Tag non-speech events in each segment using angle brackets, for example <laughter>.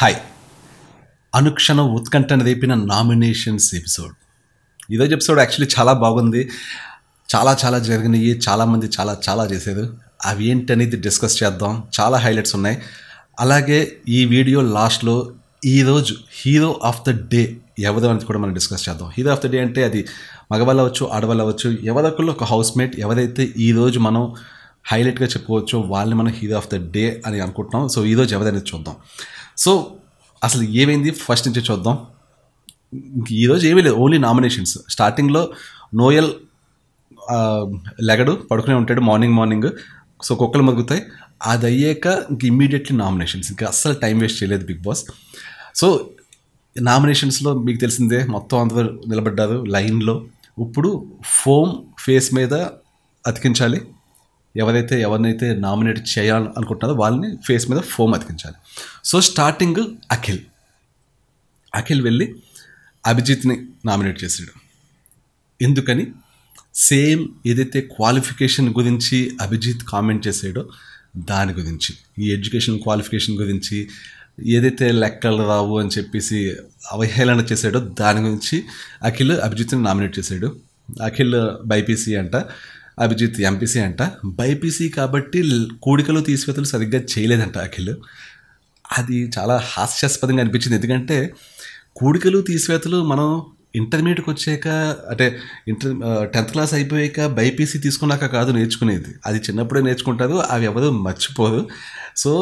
Hi అనుక్షణం ఉత్కంఠను రేపిన నామినేషన్స్ ఎపిసోడ్ ఇదో ఎపిసోడ్ యాక్చువల్లీ చాలా బాగుంది చాలా చాలా జరిగినాయి చాలామంది చాలా చాలా చేశారు అవి ఏంటనేది డిస్కస్ చేద్దాం చాలా హైలైట్స్ ఉన్నాయి అలాగే ఈ వీడియో లాస్ట్లో ఈరోజు హీరో ఆఫ్ ద డే ఎవరు అనేది కూడా మనం డిస్కస్ చేద్దాం హీరో ఆఫ్ ద డే అంటే అది మగవాళ్ళు అవ్వచ్చు ఆడవాళ్ళు అవ్వచ్చు ఎవరికల్లో ఒక హౌస్ మేట్ ఎవరైతే ఈరోజు మనం హైలైట్గా చెప్పుకోవచ్చు వాళ్ళని మనం హీరో ఆఫ్ ద డే అని అనుకుంటున్నాం సో ఈరోజు ఎవరైనా చూద్దాం సో అసలు ఏమైంది ఫస్ట్ నుంచి చూద్దాం ఈరోజు ఏమీ లేదు ఓన్లీ నామినేషన్స్ స్టార్టింగ్లో నోయల్ లెగడు పడుకునే ఉంటాడు మార్నింగ్ మార్నింగ్ సో కుక్కలు మగ్గుతాయి అది అయ్యాక ఇంక ఇమ్మీడియట్లీ నామినేషన్స్ ఇంకా అస్సలు టైం వేస్ట్ చేయలేదు బిగ్ బాస్ సో నామినేషన్స్లో మీకు తెలిసిందే మొత్తం అందరూ నిలబడ్డారు లైన్లో ఇప్పుడు ఫోమ్ ఫేస్ మీద అతికించాలి ఎవరైతే ఎవరినైతే నామినేట్ చేయాలి అనుకుంటున్నారో వాళ్ళని ఫేస్ మీద ఫోమ్ అతికించాలి సో స్టార్టింగ్ అఖిల్ అఖిల్ వెళ్ళి అభిజిత్ని నామినేట్ చేసాడు ఎందుకని సేమ్ ఏదైతే క్వాలిఫికేషన్ గురించి అభిజిత్ కామెంట్ చేసాడో దాని గురించి ఈ ఎడ్యుకేషన్ క్వాలిఫికేషన్ గురించి ఏదైతే లెక్కలు రావు అని చెప్పేసి అవహేళన చేశాడో దాని గురించి అఖిల్ అభిజిత్ని నామినేట్ చేశాడు అఖిల్ బైపీసీ అంట అభిజిత్ ఎంపీసీ అంట బైపీసీ కాబట్టి కూడికలు తీసివేతలు సరిగ్గా చేయలేదంట అఖిల్ అది చాలా హాస్యాస్పదంగా అనిపించింది ఎందుకంటే కూడికలు తీసివేతలు మనం ఇంటర్మీడియట్కి వచ్చాక అంటే ఇంటర్ టెన్త్ క్లాస్ అయిపోయాక బైపీసీ తీసుకున్నాక కాదు నేర్చుకునేది అది చిన్నప్పుడే నేర్చుకుంటారు అవి ఎవరు మర్చిపోరు సో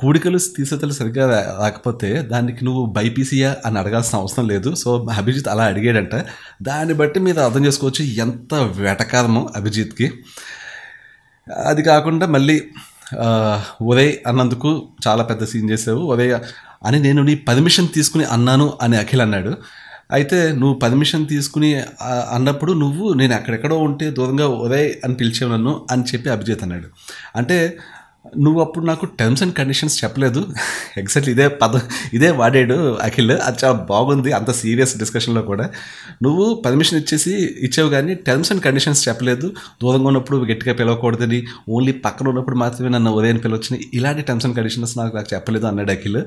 కూడికలు తీసేతలు సరిగ్గా రాకపోతే దానికి నువ్వు బైపీసీయా అని అడగాల్సిన అవసరం లేదు సో అభిజిత్ అలా అడిగాడంట దాన్ని బట్టి మీరు అర్థం చేసుకోవచ్చు ఎంత వెటకారము అభిజిత్కి అది కాకుండా మళ్ళీ ఒరే అన్నందుకు చాలా పెద్ద సీన్ చేసావు ఒరే అని నేను నీ పర్మిషన్ తీసుకుని అన్నాను అని అఖిల్ అన్నాడు అయితే నువ్వు పర్మిషన్ తీసుకుని అన్నప్పుడు నువ్వు నేను ఎక్కడెక్కడో ఉంటే దూరంగా ఒరే అని పిలిచావు నన్ను అని చెప్పి అభిజిత్ అన్నాడు అంటే నువ్వు అప్పుడు నాకు టర్మ్స్ అండ్ కండిషన్స్ చెప్పలేదు ఎగ్జాక్ట్లీ ఇదే పద ఇదే వాడాడు అఖిల్ అది చాలా బాగుంది అంత సీరియస్ డిస్కషన్లో కూడా నువ్వు పర్మిషన్ ఇచ్చేసి ఇచ్చావు కానీ టర్మ్స్ అండ్ కండిషన్స్ చెప్పలేదు దూరంగా ఉన్నప్పుడు గట్టిగా పిలవకూడదని ఓన్లీ పక్కన ఉన్నప్పుడు మాత్రమే నన్ను ఉదయం పిలవచ్చినాయి ఇలాంటి టర్మ్స్ అండ్ కండిషన్స్ నాకు నాకు చెప్పలేదు అన్నాడు అఖిల్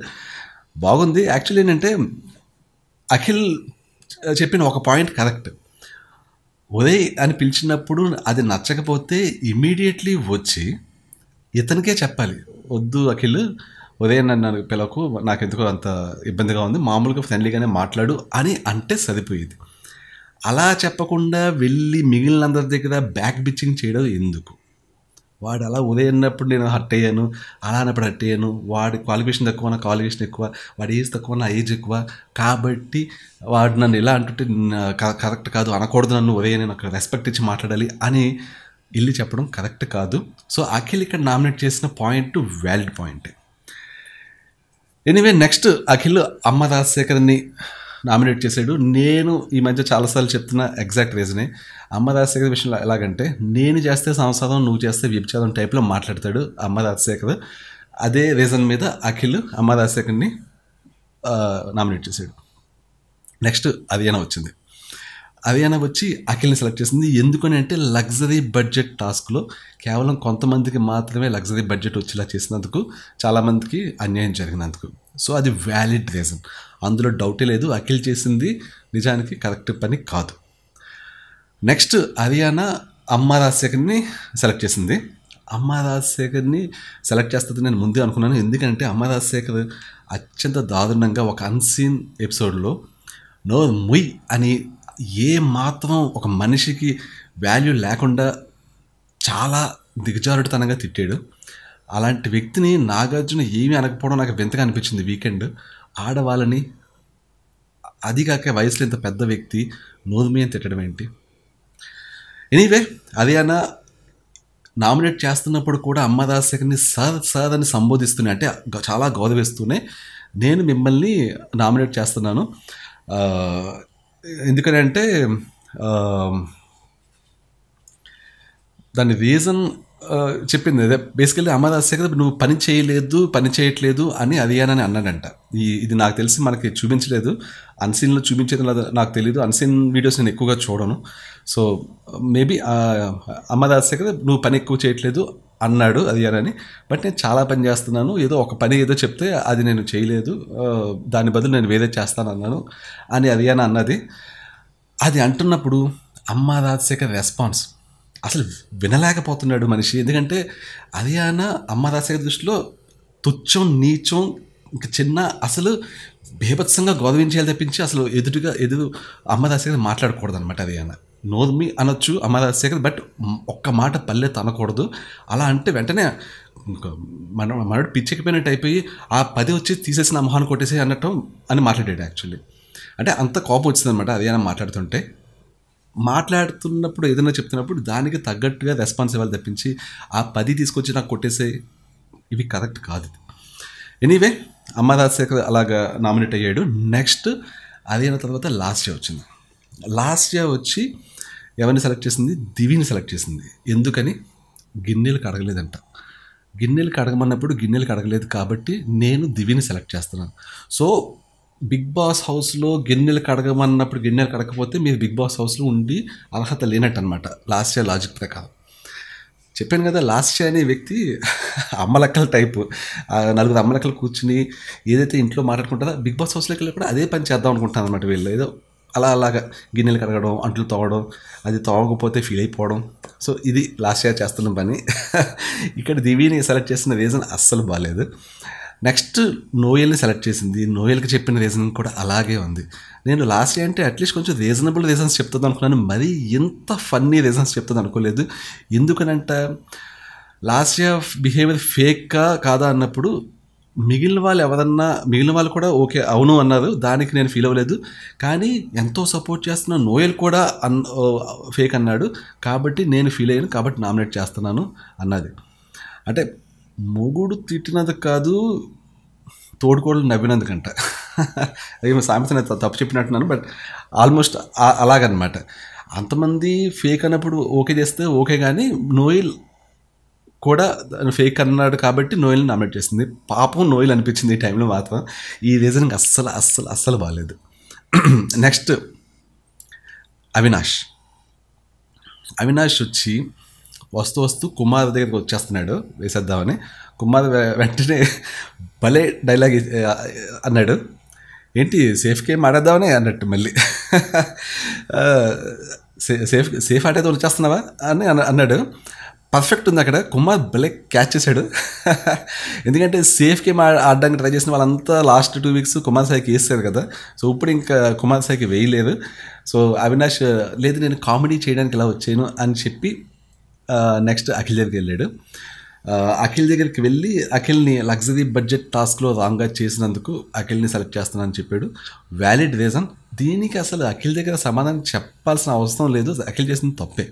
బాగుంది యాక్చువల్లీ ఏంటంటే అఖిల్ చెప్పిన ఒక పాయింట్ కరెక్ట్ ఉదయ్ అని పిలిచినప్పుడు అది నచ్చకపోతే ఇమీడియట్లీ వచ్చి ఇతనికే చెప్పాలి వద్దు అఖిల్ ఉదయం నన్ను నాకు ఎందుకో అంత ఇబ్బందిగా ఉంది మామూలుగా ఫ్రెండ్లీగానే మాట్లాడు అని అంటే సరిపోయేది అలా చెప్పకుండా వెళ్ళి మిగిలినందరి దగ్గర బ్యాక్ బిచ్చింగ్ చేయడం ఎందుకు వాడు అలా ఉదయం అన్నప్పుడు నేను హట్ అయ్యాను అలా అన్నప్పుడు హట్ అయ్యాను వాడి క్వాలిఫికేషన్ తక్కువ నా క్వాలిఫికేషన్ ఎక్కువ వాడి ఏజ్ తక్కువ నా ఏజ్ ఎక్కువ కాబట్టి వాడు నన్ను ఇలా అంటుంటే కరెక్ట్ కాదు అనకూడదు నన్ను ఉదయం నేను రెస్పెక్ట్ ఇచ్చి మాట్లాడాలి అని వెళ్ళి చెప్పడం కరెక్ట్ కాదు సో అఖిల్ ఇక్కడ నామినేట్ చేసిన point valid point anyway next Akhil Amma రాజశేఖర్ని నామినేట్ చేశాడు నేను ఈ మధ్య చాలాసార్లు చెప్తున్న ఎగ్జాక్ట్ రీజనే అమ్మ రాజశేఖర్ విషయంలో ఎలాగంటే నేను చేస్తే సంసారం నువ్వు చేస్తే వ్యభిచారం టైప్లో మాట్లాడతాడు అమ్మ రాజశేఖర్ అదే రీజన్ మీద అఖిల్ అమ్మ రాజశేఖర్ని నామినేట్ చేశాడు నెక్స్ట్ అది వచ్చింది అవియానా వచ్చి అఖిల్ని సెలెక్ట్ చేసింది ఎందుకని అంటే లగ్జరీ బడ్జెట్ టాస్క్లో కేవలం కొంతమందికి మాత్రమే లగ్జరీ బడ్జెట్ వచ్చేలా చేసినందుకు చాలామందికి అన్యాయం జరిగినందుకు సో అది వ్యాలిడ్ రీజన్ అందులో డౌటే లేదు అఖిల్ చేసింది నిజానికి కరెక్ట్ పని కాదు నెక్స్ట్ హర్యానా అమ్మ రాజశేఖర్ని సెలెక్ట్ చేసింది అమ్మ రాజశేఖర్ని సెలెక్ట్ చేస్తుంది నేను ముందే అనుకున్నాను ఎందుకంటే అమ్మ రాజశేఖర్ అత్యంత దారుణంగా ఒక అన్సీన్ ఎపిసోడ్లో నో ముయ్ అని ఏ మాత్రం ఒక మనిషికి వాల్యూ లేకుండా చాలా దిగజారుడుతనంగా తిట్టాడు అలాంటి వ్యక్తిని నాగార్జున ఏమీ అనకపోవడం నాకు వింతగా అనిపించింది వీకెండ్ ఆడవాళ్ళని అది కాక వయసులో ఇంత పెద్ద వ్యక్తి నోరు అని తిట్టడం ఏంటి ఎనీవే అది అన్న నామినేట్ చేస్తున్నప్పుడు కూడా అమ్మదాసకిని సర్ సర్ అని సంబోధిస్తూనే అంటే చాలా గౌరవిస్తూనే నేను మిమ్మల్ని నామినేట్ చేస్తున్నాను ఎందుకనంటే దాని రీజన్ చెప్పింది అదే బేసికల్లీ అమాదాస్య కదా నువ్వు పని చేయలేదు పని చేయట్లేదు అని అది అని అన్నాడంట ఈ ఇది నాకు తెలిసి మనకి చూపించలేదు అన్సీన్లో చూపించేది నాకు తెలియదు అన్సీన్ వీడియోస్ నేను ఎక్కువగా చూడను సో మేబీ అమ్మ కదా నువ్వు పని ఎక్కువ చేయట్లేదు అన్నాడు అది అని బట్ నేను చాలా పని చేస్తున్నాను ఏదో ఒక పని ఏదో చెప్తే అది నేను చేయలేదు దాని బదులు నేను వేరే చేస్తాను అన్నాను అని అది అని అన్నది అది అంటున్నప్పుడు అమ్మ రాజశేఖర్ రెస్పాన్స్ అసలు వినలేకపోతున్నాడు మనిషి ఎందుకంటే అది అన్న అమ్మ రాజశేఖర్ దృష్టిలో తుచ్చం నీచం ఇంకా చిన్న అసలు బీభత్సంగా గౌరవించేయాలి తప్పించి అసలు ఎదుటిగా ఎదురు అమ్మ రాజశేఖర్ మాట్లాడకూడదు అనమాట అది అన్న నోర్మి అనొచ్చు శేఖర్ బట్ ఒక్క మాట పల్లె తనకూడదు అలా అంటే వెంటనే మన మనడు పిచ్చెక్కిపోయినట్టు అయిపోయి ఆ పది వచ్చి తీసేసిన మొహాన్ని కొట్టేసి అన్నట్టు అని మాట్లాడాడు యాక్చువల్లీ అంటే అంత కోపం వచ్చింది అనమాట అదేనా మాట్లాడుతుంటే మాట్లాడుతున్నప్పుడు ఏదైనా చెప్తున్నప్పుడు దానికి తగ్గట్టుగా రెస్పాన్స్ ఇవ్వాలి తప్పించి ఆ పది తీసుకొచ్చి నాకు కొట్టేసే ఇవి కరెక్ట్ కాదు ఎనీవే అమ్మ రాజశేఖర్ అలాగా నామినేట్ అయ్యాడు నెక్స్ట్ అది అయిన తర్వాత లాస్ట్ ఇయర్ వచ్చింది లాస్ట్ ఇయర్ వచ్చి ఎవరిని సెలెక్ట్ చేసింది దివిని సెలెక్ట్ చేసింది ఎందుకని గిన్నెలకు అడగలేదంట గిన్నెలకు అడగమన్నప్పుడు గిన్నెలకు అడగలేదు కాబట్టి నేను దివిని సెలెక్ట్ చేస్తున్నాను సో బిగ్ బాస్ హౌస్లో గిన్నెలు కడగమన్నప్పుడు గిన్నెలు కడకపోతే మీరు బిగ్ బాస్ హౌస్లో ఉండి అర్హత లేనట్టు అనమాట లాస్ట్ ఇయర్ లాజిక్ ప్రకారం చెప్పాను కదా లాస్ట్ ఇయర్ అనే వ్యక్తి అమ్మలక్కల టైపు నలుగురు అమ్మలక్కలు కూర్చుని ఏదైతే ఇంట్లో మాట్లాడుకుంటారో బిగ్ బాస్ హౌస్లోకి వెళ్ళి కూడా అదే పని చేద్దాం అనుకుంటాను అనమాట వీళ్ళు ఏదో అలా అలాగా గిన్నెలు కడగడం అంట్లు తోవడం అది తోవకపోతే ఫీల్ అయిపోవడం సో ఇది లాస్ట్ ఇయర్ చేస్తున్న పని <laughs> ఇక్కడ దివీని సెలెక్ట్ చేసిన రీజన్ అస్సలు బాగాలేదు నెక్స్ట్ నోయల్ని సెలెక్ట్ చేసింది నోయల్కి చెప్పిన రీజన్ కూడా అలాగే ఉంది నేను లాస్ట్ ఇయర్ అంటే అట్లీస్ట్ కొంచెం రీజనబుల్ రీజన్స్ చెప్తుంది అనుకున్నాను మరీ ఇంత ఫన్నీ రీజన్స్ చెప్తుంది అనుకోలేదు ఎందుకనంట లాస్ట్ ఇయర్ బిహేవియర్ ఫేక్ కాదా అన్నప్పుడు మిగిలిన వాళ్ళు ఎవరన్నా మిగిలిన వాళ్ళు కూడా ఓకే అవును అన్నారు దానికి నేను ఫీల్ అవ్వలేదు కానీ ఎంతో సపోర్ట్ చేస్తున్న నోయల్ కూడా అన్ ఫేక్ అన్నాడు కాబట్టి నేను ఫీల్ అయ్యాను కాబట్టి నామినేట్ చేస్తున్నాను అన్నది అంటే మొగుడు తిట్టినది కాదు తోడుకోడలు నవ్వినందుకంట <laughs> ఏమో సామెత నేను తప్పు చెప్పినట్టున్నాను బట్ ఆల్మోస్ట్ అలాగనమాట అంతమంది ఫేక్ అన్నప్పుడు ఓకే చేస్తే ఓకే కానీ నోయిల్ కూడా ఫేక్ అన్నాడు కాబట్టి నోయల్ని నామినేట్ చేసింది పాపం నోయల్ అనిపించింది ఈ టైంలో మాత్రం ఈ రీజన్కి అస్సలు అస్సలు అస్సలు బాగాలేదు నెక్స్ట్ అవినాష్ అవినాష్ వచ్చి వస్తూ వస్తూ కుమార్ దగ్గరికి వచ్చేస్తున్నాడు వేసేద్దామని కుమార్ వెంటనే భలే డైలాగ్ అన్నాడు ఏంటి సేఫ్కి ఏం ఆడేద్దామని అన్నట్టు మళ్ళీ సేఫ్ సేఫ్ ఆటేదో వచ్చేస్తున్నావా అని అన్నాడు పర్ఫెక్ట్ ఉంది అక్కడ కుమార్ బ్లెక్ క్యాచ్ చేశాడు ఎందుకంటే సేఫ్ గేమ్ ఆడడానికి ట్రై చేసిన వాళ్ళంతా లాస్ట్ టూ వీక్స్ కుమార్ సాయికి వేస్తారు కదా సో ఇప్పుడు ఇంకా కుమార్ సాయికి వేయలేదు సో అవినాష్ లేదు నేను కామెడీ చేయడానికి ఇలా వచ్చాను అని చెప్పి నెక్స్ట్ అఖిల్ దగ్గరికి వెళ్ళాడు అఖిల్ దగ్గరికి వెళ్ళి అఖిల్ని లగ్జరీ బడ్జెట్ టాస్క్లో రాంగ్గా చేసినందుకు అఖిల్ని సెలెక్ట్ చేస్తున్నానని చెప్పాడు వ్యాలిడ్ రీజన్ దీనికి అసలు అఖిల్ దగ్గర సమాధానం చెప్పాల్సిన అవసరం లేదు అఖిల్ చేసిన తప్పే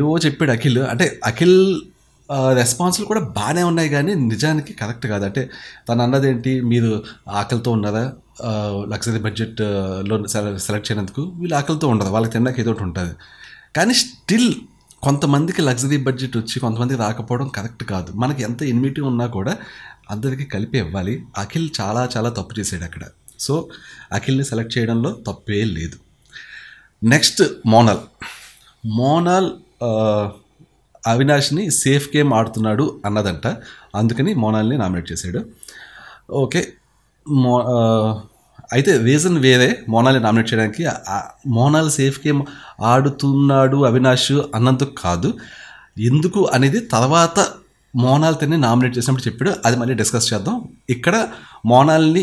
ఏవో చెప్పాడు అఖిల్ అంటే అఖిల్ రెస్పాన్స్లు కూడా బాగానే ఉన్నాయి కానీ నిజానికి కరెక్ట్ కాదు అంటే తను అన్నది ఏంటి మీరు ఆకలితో ఉన్నారా లగ్జరీ బడ్జెట్లో సెలెక్ట్ చేయనందుకు వీళ్ళు ఆకలితో ఉండరు వాళ్ళకి తిన్నాక ఏదో ఒకటి ఉంటుంది కానీ స్టిల్ కొంతమందికి లగ్జరీ బడ్జెట్ వచ్చి కొంతమందికి రాకపోవడం కరెక్ట్ కాదు మనకి ఎంత ఇన్మిటీ ఉన్నా కూడా అందరికీ కలిపి ఇవ్వాలి అఖిల్ చాలా చాలా తప్పు చేశాడు అక్కడ సో అఖిల్ని సెలెక్ట్ చేయడంలో తప్పే లేదు నెక్స్ట్ మోనల్ మోనాల్ అవినాష్ని సేఫ్ గేమ్ ఆడుతున్నాడు అన్నదంట అందుకని మోనాల్ని నామినేట్ చేశాడు ఓకే మో అయితే రీజన్ వేరే మోనాల్ని నామినేట్ చేయడానికి మోనాల్ సేఫ్ గేమ్ ఆడుతున్నాడు అవినాష్ అన్నందుకు కాదు ఎందుకు అనేది తర్వాత తిని నామినేట్ చేసినప్పుడు చెప్పాడు అది మళ్ళీ డిస్కస్ చేద్దాం ఇక్కడ మోనాల్ని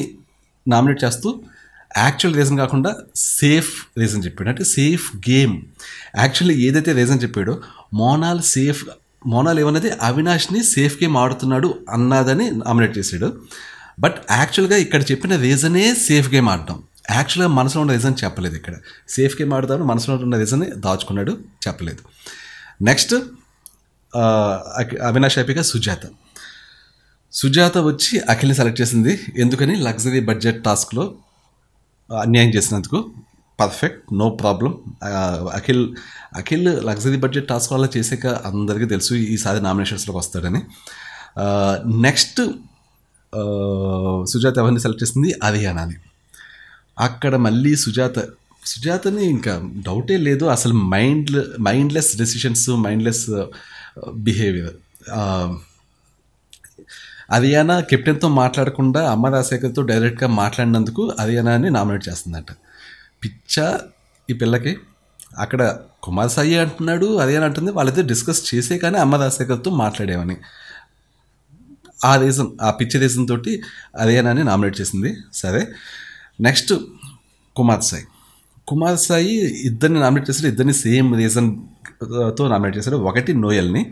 నామినేట్ చేస్తూ యాక్చువల్ రీజన్ కాకుండా సేఫ్ రీజన్ చెప్పాడు అంటే సేఫ్ గేమ్ యాక్చువల్లీ ఏదైతే రీజన్ చెప్పాడో మోనాల్ సేఫ్ మోనాల్ ఏమన్నది అవినాష్ని సేఫ్ గేమ్ ఆడుతున్నాడు అన్నదని నామినేట్ చేశాడు బట్ యాక్చువల్గా ఇక్కడ చెప్పిన రీజనే సేఫ్ గేమ్ ఆడటం యాక్చువల్గా మనసులో ఉన్న రీజన్ చెప్పలేదు ఇక్కడ సేఫ్ గేమ్ ఆడదాము మనసులో ఉన్న రీజన్ దాచుకున్నాడు చెప్పలేదు నెక్స్ట్ అవినాష్ అయిపోయిగా సుజాత సుజాత వచ్చి అఖిల్ని సెలెక్ట్ చేసింది ఎందుకని లగ్జరీ బడ్జెట్ టాస్క్లో అన్యాయం చేసినందుకు perfect no problem Akhil Akhil luxury budget task వల్ల చేసాక అందరికీ తెలుసు ఈసారి నామినేషన్స్లోకి వస్తాడని నెక్స్ట్ సుజాత ఎవరిని సెలెక్ట్ చేసింది హర్యానాని అక్కడ మళ్ళీ సుజాత సుజాతని ఇంకా డౌటే లేదు అసలు mind mindless decisions mindless behaviour అదియానా కెప్టెన్తో మాట్లాడకుండా అమ్మ రాజశేఖర్తో డైరెక్ట్గా మాట్లాడినందుకు అరియానాని నామినేట్ చేస్తుందంట పిచ్చా ఈ పిల్లకి అక్కడ కుమార్ సాయి అంటున్నాడు అరియానా అంటుంది వాళ్ళిద్దరు డిస్కస్ చేసే కానీ అమ్మ రాజశేఖర్తో మాట్లాడేవని ఆ రీజన్ ఆ పిచ్చి రీజన్ తోటి అదేనాని నామినేట్ చేసింది సరే నెక్స్ట్ కుమార్ సాయి కుమార్ సాయి ఇద్దరిని నామినేట్ చేశాడు ఇద్దరిని సేమ్ రీజన్తో నామినేట్ చేశారు ఒకటి నోయల్ని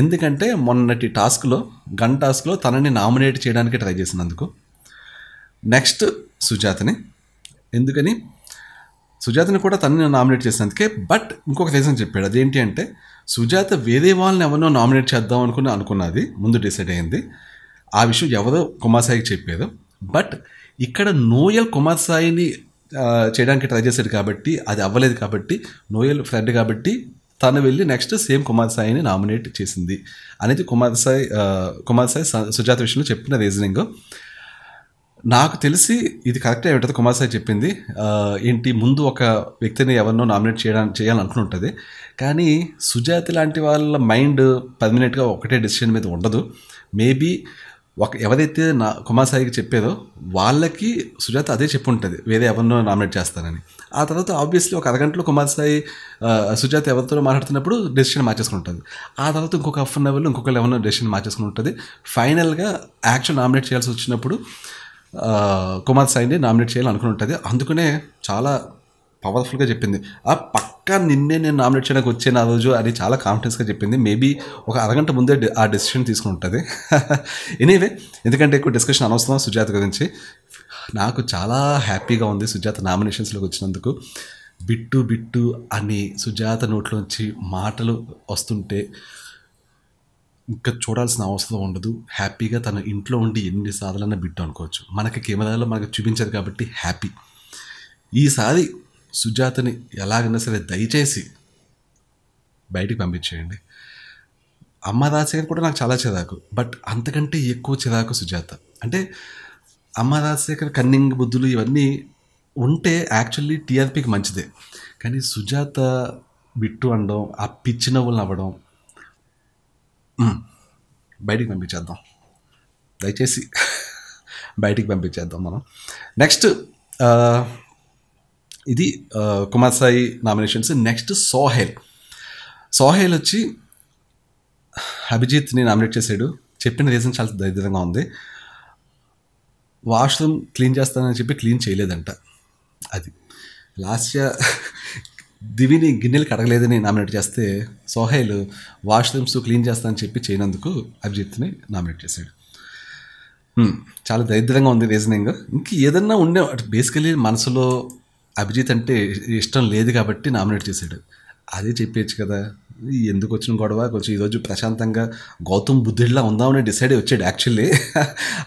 ఎందుకంటే మొన్నటి టాస్క్లో గన్ టాస్క్లో తనని నామినేట్ చేయడానికి ట్రై చేసినందుకు నెక్స్ట్ సుజాతని ఎందుకని సుజాతని కూడా తనని నామినేట్ చేసినందుకే బట్ ఇంకొక రీజన్ చెప్పాడు అదేంటి అంటే సుజాత వేరే వాళ్ళని ఎవరినో నామినేట్ చేద్దాం అనుకుని అనుకున్నది ముందు డిసైడ్ అయింది ఆ విషయం ఎవరో కుమార్సాయికి చెప్పారు బట్ ఇక్కడ నోయల్ కుమార్ సాయిని చేయడానికి ట్రై చేశాడు కాబట్టి అది అవ్వలేదు కాబట్టి నోయల్ ఫ్రెండ్ కాబట్టి తను వెళ్ళి నెక్స్ట్ సేమ్ కుమార్ సాయిని నామినేట్ చేసింది అనేది కుమార్ సాయి కుమార్ సాయి సుజాత విషయంలో చెప్పిన రీజనింగ్ నాకు తెలిసి ఇది కరెక్ట్ అయి ఉంటుంది కుమార్ సాయి చెప్పింది ఏంటి ముందు ఒక వ్యక్తిని ఎవరినో నామినేట్ చేయడానికి చేయాలనుకుని ఉంటుంది కానీ సుజాత లాంటి వాళ్ళ మైండ్ పర్మినెంట్గా ఒకటే డెసిషన్ మీద ఉండదు మేబీ ఒక ఎవరైతే నా కుమార్ సాయికి చెప్పారో వాళ్ళకి సుజాత అదే చెప్పు ఉంటుంది వేరే ఎవరినో నామినేట్ చేస్తానని ఆ తర్వాత ఆబ్వియస్లీ ఒక అరగంటలో కుమార్ సాయి సుజాత ఎవరితో మాట్లాడుతున్నప్పుడు డెసిషన్ ఉంటుంది ఆ తర్వాత ఇంకొక హాఫ్ అన్ అవర్లో ఇంకొకరు ఎవరినో డెసిషన్ మార్చేసుకుని ఉంటుంది ఫైనల్గా యాక్చువల్ నామినేట్ చేయాల్సి వచ్చినప్పుడు కుమార్ సాయిని నామినేట్ చేయాలనుకుని అనుకుని ఉంటుంది అందుకనే చాలా పవర్ఫుల్గా చెప్పింది ఆ పక్క పక్కా నిన్నే నేను నామినేట్ చేయడానికి వచ్చాను ఆ రోజు అది చాలా కాన్ఫిడెన్స్గా చెప్పింది మేబీ ఒక అరగంట ముందే ఆ డెసిషన్ తీసుకుని ఉంటుంది ఎనీవే ఎందుకంటే ఎక్కువ డిస్కషన్ అనవసరం సుజాత గురించి నాకు చాలా హ్యాపీగా ఉంది సుజాత నామినేషన్స్లోకి వచ్చినందుకు బిట్టు బిట్టు అని సుజాత నోట్లోంచి మాటలు వస్తుంటే ఇంకా చూడాల్సిన అవసరం ఉండదు హ్యాపీగా తన ఇంట్లో ఉండి ఎన్ని సాధలైనా బిట్టు అనుకోవచ్చు మనకి కెమెరాలో మనకు చూపించదు కాబట్టి హ్యాపీ ఈసారి సుజాతని ఎలాగైనా సరే దయచేసి బయటికి పంపించేయండి అమ్మ రాజశేఖర్ కూడా నాకు చాలా చిరాకు బట్ అంతకంటే ఎక్కువ చిరాకు సుజాత అంటే అమ్మ రాజశేఖర్ కన్నింగ్ బుద్ధులు ఇవన్నీ ఉంటే యాక్చువల్లీ టీఆర్పీకి మంచిదే కానీ సుజాత బిట్టు అనడం ఆ పిచ్చి నవ్వులు నవ్వడం బయటికి పంపించేద్దాం దయచేసి బయటికి పంపించేద్దాం మనం నెక్స్ట్ ఇది కుమార్ సాయి నామినేషన్స్ నెక్స్ట్ సోహెల్ సోహెల్ వచ్చి అభిజిత్ని నామినేట్ చేశాడు చెప్పిన రీజన్ చాలా దరిద్రంగా ఉంది వాష్రూమ్ క్లీన్ చేస్తానని చెప్పి క్లీన్ చేయలేదంట అది లాస్ట్ ఇయర్ దివిని గిన్నెలు కడగలేదని నామినేట్ చేస్తే సోహైల్ వాష్రూమ్స్ క్లీన్ చేస్తానని చెప్పి చేయనందుకు అభిజిత్ని నామినేట్ చేశాడు చాలా దరిద్రంగా ఉంది రీజనింగ్ ఇంక ఏదన్నా ఉండే బేసికలీ మనసులో అభిజిత్ అంటే ఇష్టం లేదు కాబట్టి నామినేట్ చేశాడు అదే చెప్పేయచ్చు కదా ఎందుకు వచ్చిన గొడవ కొంచెం ఈరోజు ప్రశాంతంగా గౌతమ్ బుద్ధుడిలా ఉందామని డిసైడ్ వచ్చాడు యాక్చువల్లీ